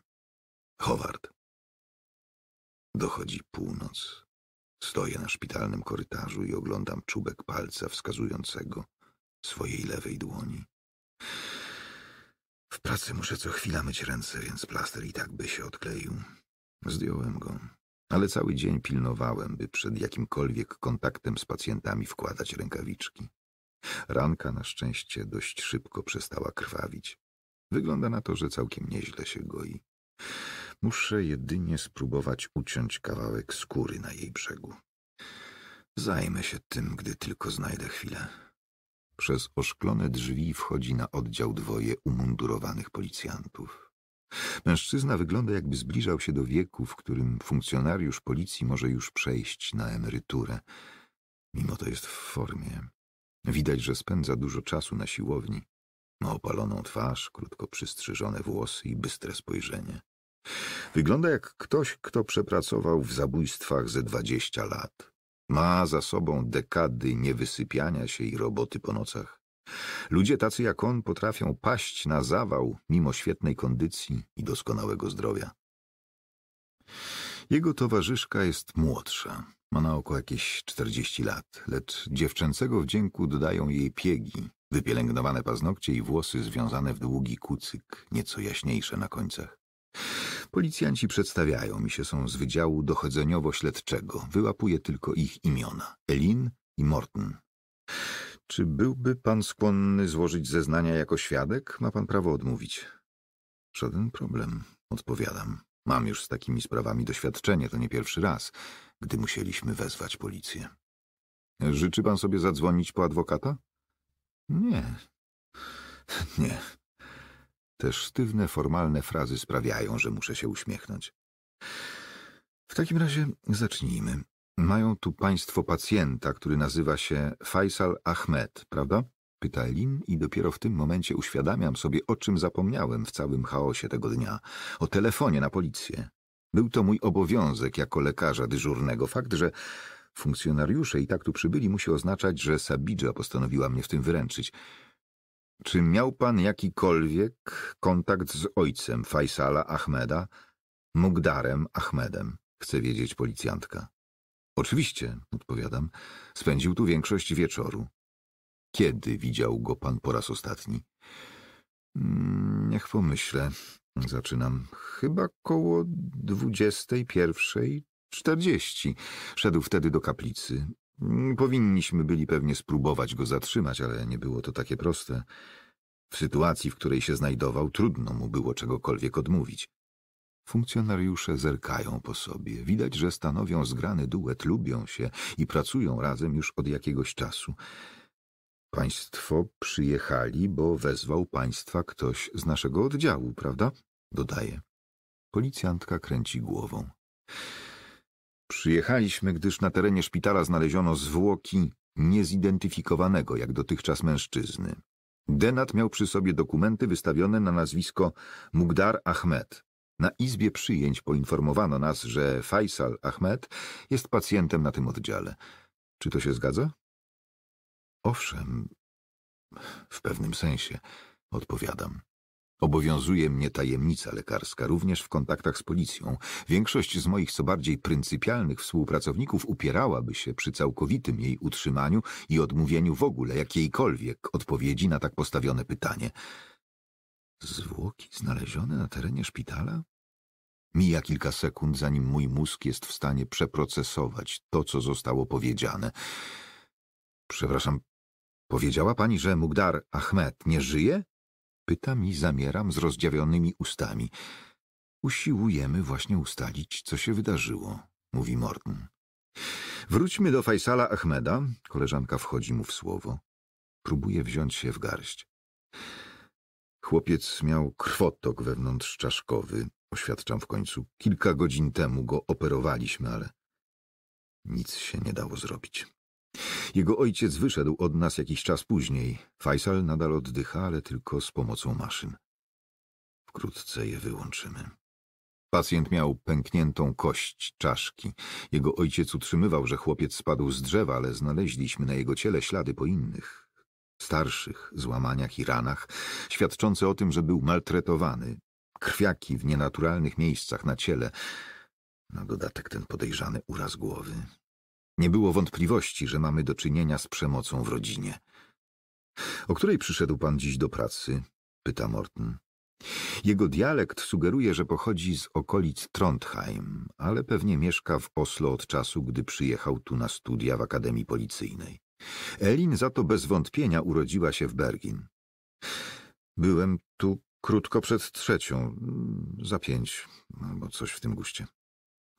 Howard. Dochodzi północ. Stoję na szpitalnym korytarzu i oglądam czubek palca wskazującego swojej lewej dłoni. W pracy muszę co chwila myć ręce, więc plaster i tak by się odkleił. Zdjąłem go ale cały dzień pilnowałem, by przed jakimkolwiek kontaktem z pacjentami wkładać rękawiczki. Ranka na szczęście dość szybko przestała krwawić. Wygląda na to, że całkiem nieźle się goi. Muszę jedynie spróbować uciąć kawałek skóry na jej brzegu. Zajmę się tym, gdy tylko znajdę chwilę. Przez oszklone drzwi wchodzi na oddział dwoje umundurowanych policjantów. Mężczyzna wygląda, jakby zbliżał się do wieku, w którym funkcjonariusz policji może już przejść na emeryturę. Mimo to jest w formie. Widać, że spędza dużo czasu na siłowni. Ma opaloną twarz, krótko przystrzyżone włosy i bystre spojrzenie. Wygląda jak ktoś, kto przepracował w zabójstwach ze dwadzieścia lat. Ma za sobą dekady niewysypiania się i roboty po nocach. Ludzie tacy jak on potrafią paść na zawał mimo świetnej kondycji i doskonałego zdrowia. Jego towarzyszka jest młodsza. Ma na oko jakieś 40 lat, lecz dziewczęcego wdzięku dodają jej piegi, wypielęgnowane paznokcie i włosy związane w długi kucyk, nieco jaśniejsze na końcach. Policjanci przedstawiają mi się, są z Wydziału Dochodzeniowo-Śledczego. Wyłapuje tylko ich imiona. Elin i Morton. Czy byłby pan skłonny złożyć zeznania jako świadek? Ma pan prawo odmówić. Żaden problem, odpowiadam. Mam już z takimi sprawami doświadczenie, to nie pierwszy raz, gdy musieliśmy wezwać policję. Życzy pan sobie zadzwonić po adwokata? Nie. Nie. Te sztywne, formalne frazy sprawiają, że muszę się uśmiechnąć. W takim razie zacznijmy. Mają tu państwo pacjenta, który nazywa się Faisal Ahmed, prawda? Pyta Lin i dopiero w tym momencie uświadamiam sobie, o czym zapomniałem w całym chaosie tego dnia. O telefonie na policję. Był to mój obowiązek jako lekarza dyżurnego. Fakt, że funkcjonariusze i tak tu przybyli, musi oznaczać, że Sabidża postanowiła mnie w tym wyręczyć. Czy miał pan jakikolwiek kontakt z ojcem Faisala Ahmeda? Mugdarem Ahmedem, chce wiedzieć policjantka. Oczywiście, odpowiadam. Spędził tu większość wieczoru. Kiedy widział go pan po raz ostatni? Mm, niech pomyślę. Zaczynam. Chyba koło dwudziestej pierwszej czterdzieści. Szedł wtedy do kaplicy. Powinniśmy byli pewnie spróbować go zatrzymać, ale nie było to takie proste. W sytuacji, w której się znajdował, trudno mu było czegokolwiek odmówić. Funkcjonariusze zerkają po sobie. Widać, że stanowią zgrany duet, lubią się i pracują razem już od jakiegoś czasu. Państwo przyjechali, bo wezwał państwa ktoś z naszego oddziału, prawda? Dodaje. Policjantka kręci głową. Przyjechaliśmy, gdyż na terenie szpitala znaleziono zwłoki niezidentyfikowanego jak dotychczas mężczyzny. Denat miał przy sobie dokumenty wystawione na nazwisko Mugdar Ahmed. Na izbie przyjęć poinformowano nas, że Faisal Ahmed jest pacjentem na tym oddziale. Czy to się zgadza? Owszem, w pewnym sensie, odpowiadam. Obowiązuje mnie tajemnica lekarska, również w kontaktach z policją. Większość z moich co bardziej pryncypialnych współpracowników upierałaby się przy całkowitym jej utrzymaniu i odmówieniu w ogóle jakiejkolwiek odpowiedzi na tak postawione pytanie. Zwłoki znalezione na terenie szpitala? Mija kilka sekund, zanim mój mózg jest w stanie przeprocesować to, co zostało powiedziane. Przepraszam, powiedziała pani, że Mugdar Ahmed nie żyje? Pytam i zamieram z rozdziawionymi ustami. Usiłujemy właśnie ustalić, co się wydarzyło, mówi Morton. Wróćmy do Fajsala Ahmeda. Koleżanka wchodzi mu w słowo. Próbuje wziąć się w garść. Chłopiec miał krwotok wewnątrzczaszkowy. Oświadczam w końcu, kilka godzin temu go operowaliśmy, ale nic się nie dało zrobić. Jego ojciec wyszedł od nas jakiś czas później. Faisal nadal oddycha, ale tylko z pomocą maszyn. Wkrótce je wyłączymy. Pacjent miał pękniętą kość czaszki. Jego ojciec utrzymywał, że chłopiec spadł z drzewa, ale znaleźliśmy na jego ciele ślady po innych, starszych złamaniach i ranach, świadczące o tym, że był maltretowany krwiaki w nienaturalnych miejscach na ciele. Na dodatek ten podejrzany uraz głowy. Nie było wątpliwości, że mamy do czynienia z przemocą w rodzinie. O której przyszedł pan dziś do pracy? pyta Morton. Jego dialekt sugeruje, że pochodzi z okolic Trondheim, ale pewnie mieszka w Oslo od czasu, gdy przyjechał tu na studia w Akademii Policyjnej. Elin za to bez wątpienia urodziła się w Bergin. Byłem tu Krótko przed trzecią, mm, za pięć, albo coś w tym guście.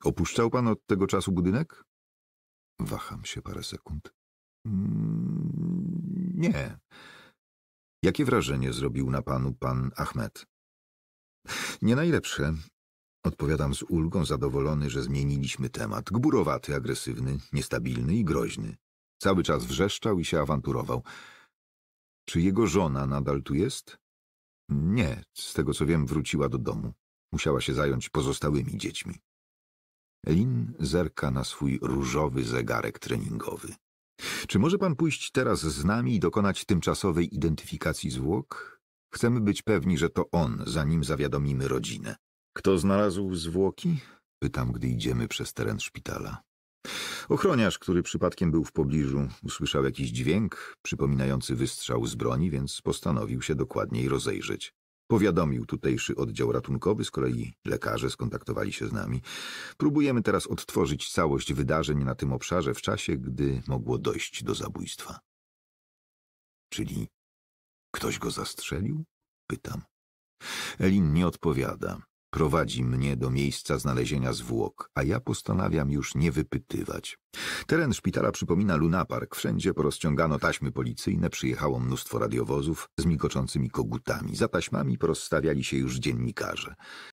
Opuszczał pan od tego czasu budynek? Waham się parę sekund. Mm, nie. Jakie wrażenie zrobił na panu pan Ahmed? Nie najlepsze. Odpowiadam z ulgą, zadowolony, że zmieniliśmy temat. Gburowaty, agresywny, niestabilny i groźny. Cały czas wrzeszczał i się awanturował. Czy jego żona nadal tu jest? Nie, z tego co wiem, wróciła do domu. Musiała się zająć pozostałymi dziećmi. Lin zerka na swój różowy zegarek treningowy. Czy może pan pójść teraz z nami i dokonać tymczasowej identyfikacji zwłok? Chcemy być pewni, że to on, zanim zawiadomimy rodzinę. Kto znalazł zwłoki? Pytam, gdy idziemy przez teren szpitala. Ochroniarz, który przypadkiem był w pobliżu, usłyszał jakiś dźwięk przypominający wystrzał z broni, więc postanowił się dokładniej rozejrzeć. Powiadomił tutejszy oddział ratunkowy, z kolei lekarze skontaktowali się z nami. Próbujemy teraz odtworzyć całość wydarzeń na tym obszarze w czasie, gdy mogło dojść do zabójstwa. Czyli ktoś go zastrzelił? Pytam. Elin nie odpowiada prowadzi mnie do miejsca znalezienia zwłok, a ja postanawiam już nie wypytywać. Teren szpitala przypomina lunapark. Wszędzie porozciągano taśmy policyjne, przyjechało mnóstwo radiowozów z migoczącymi kogutami. Za taśmami porozstawiali się już dziennikarze.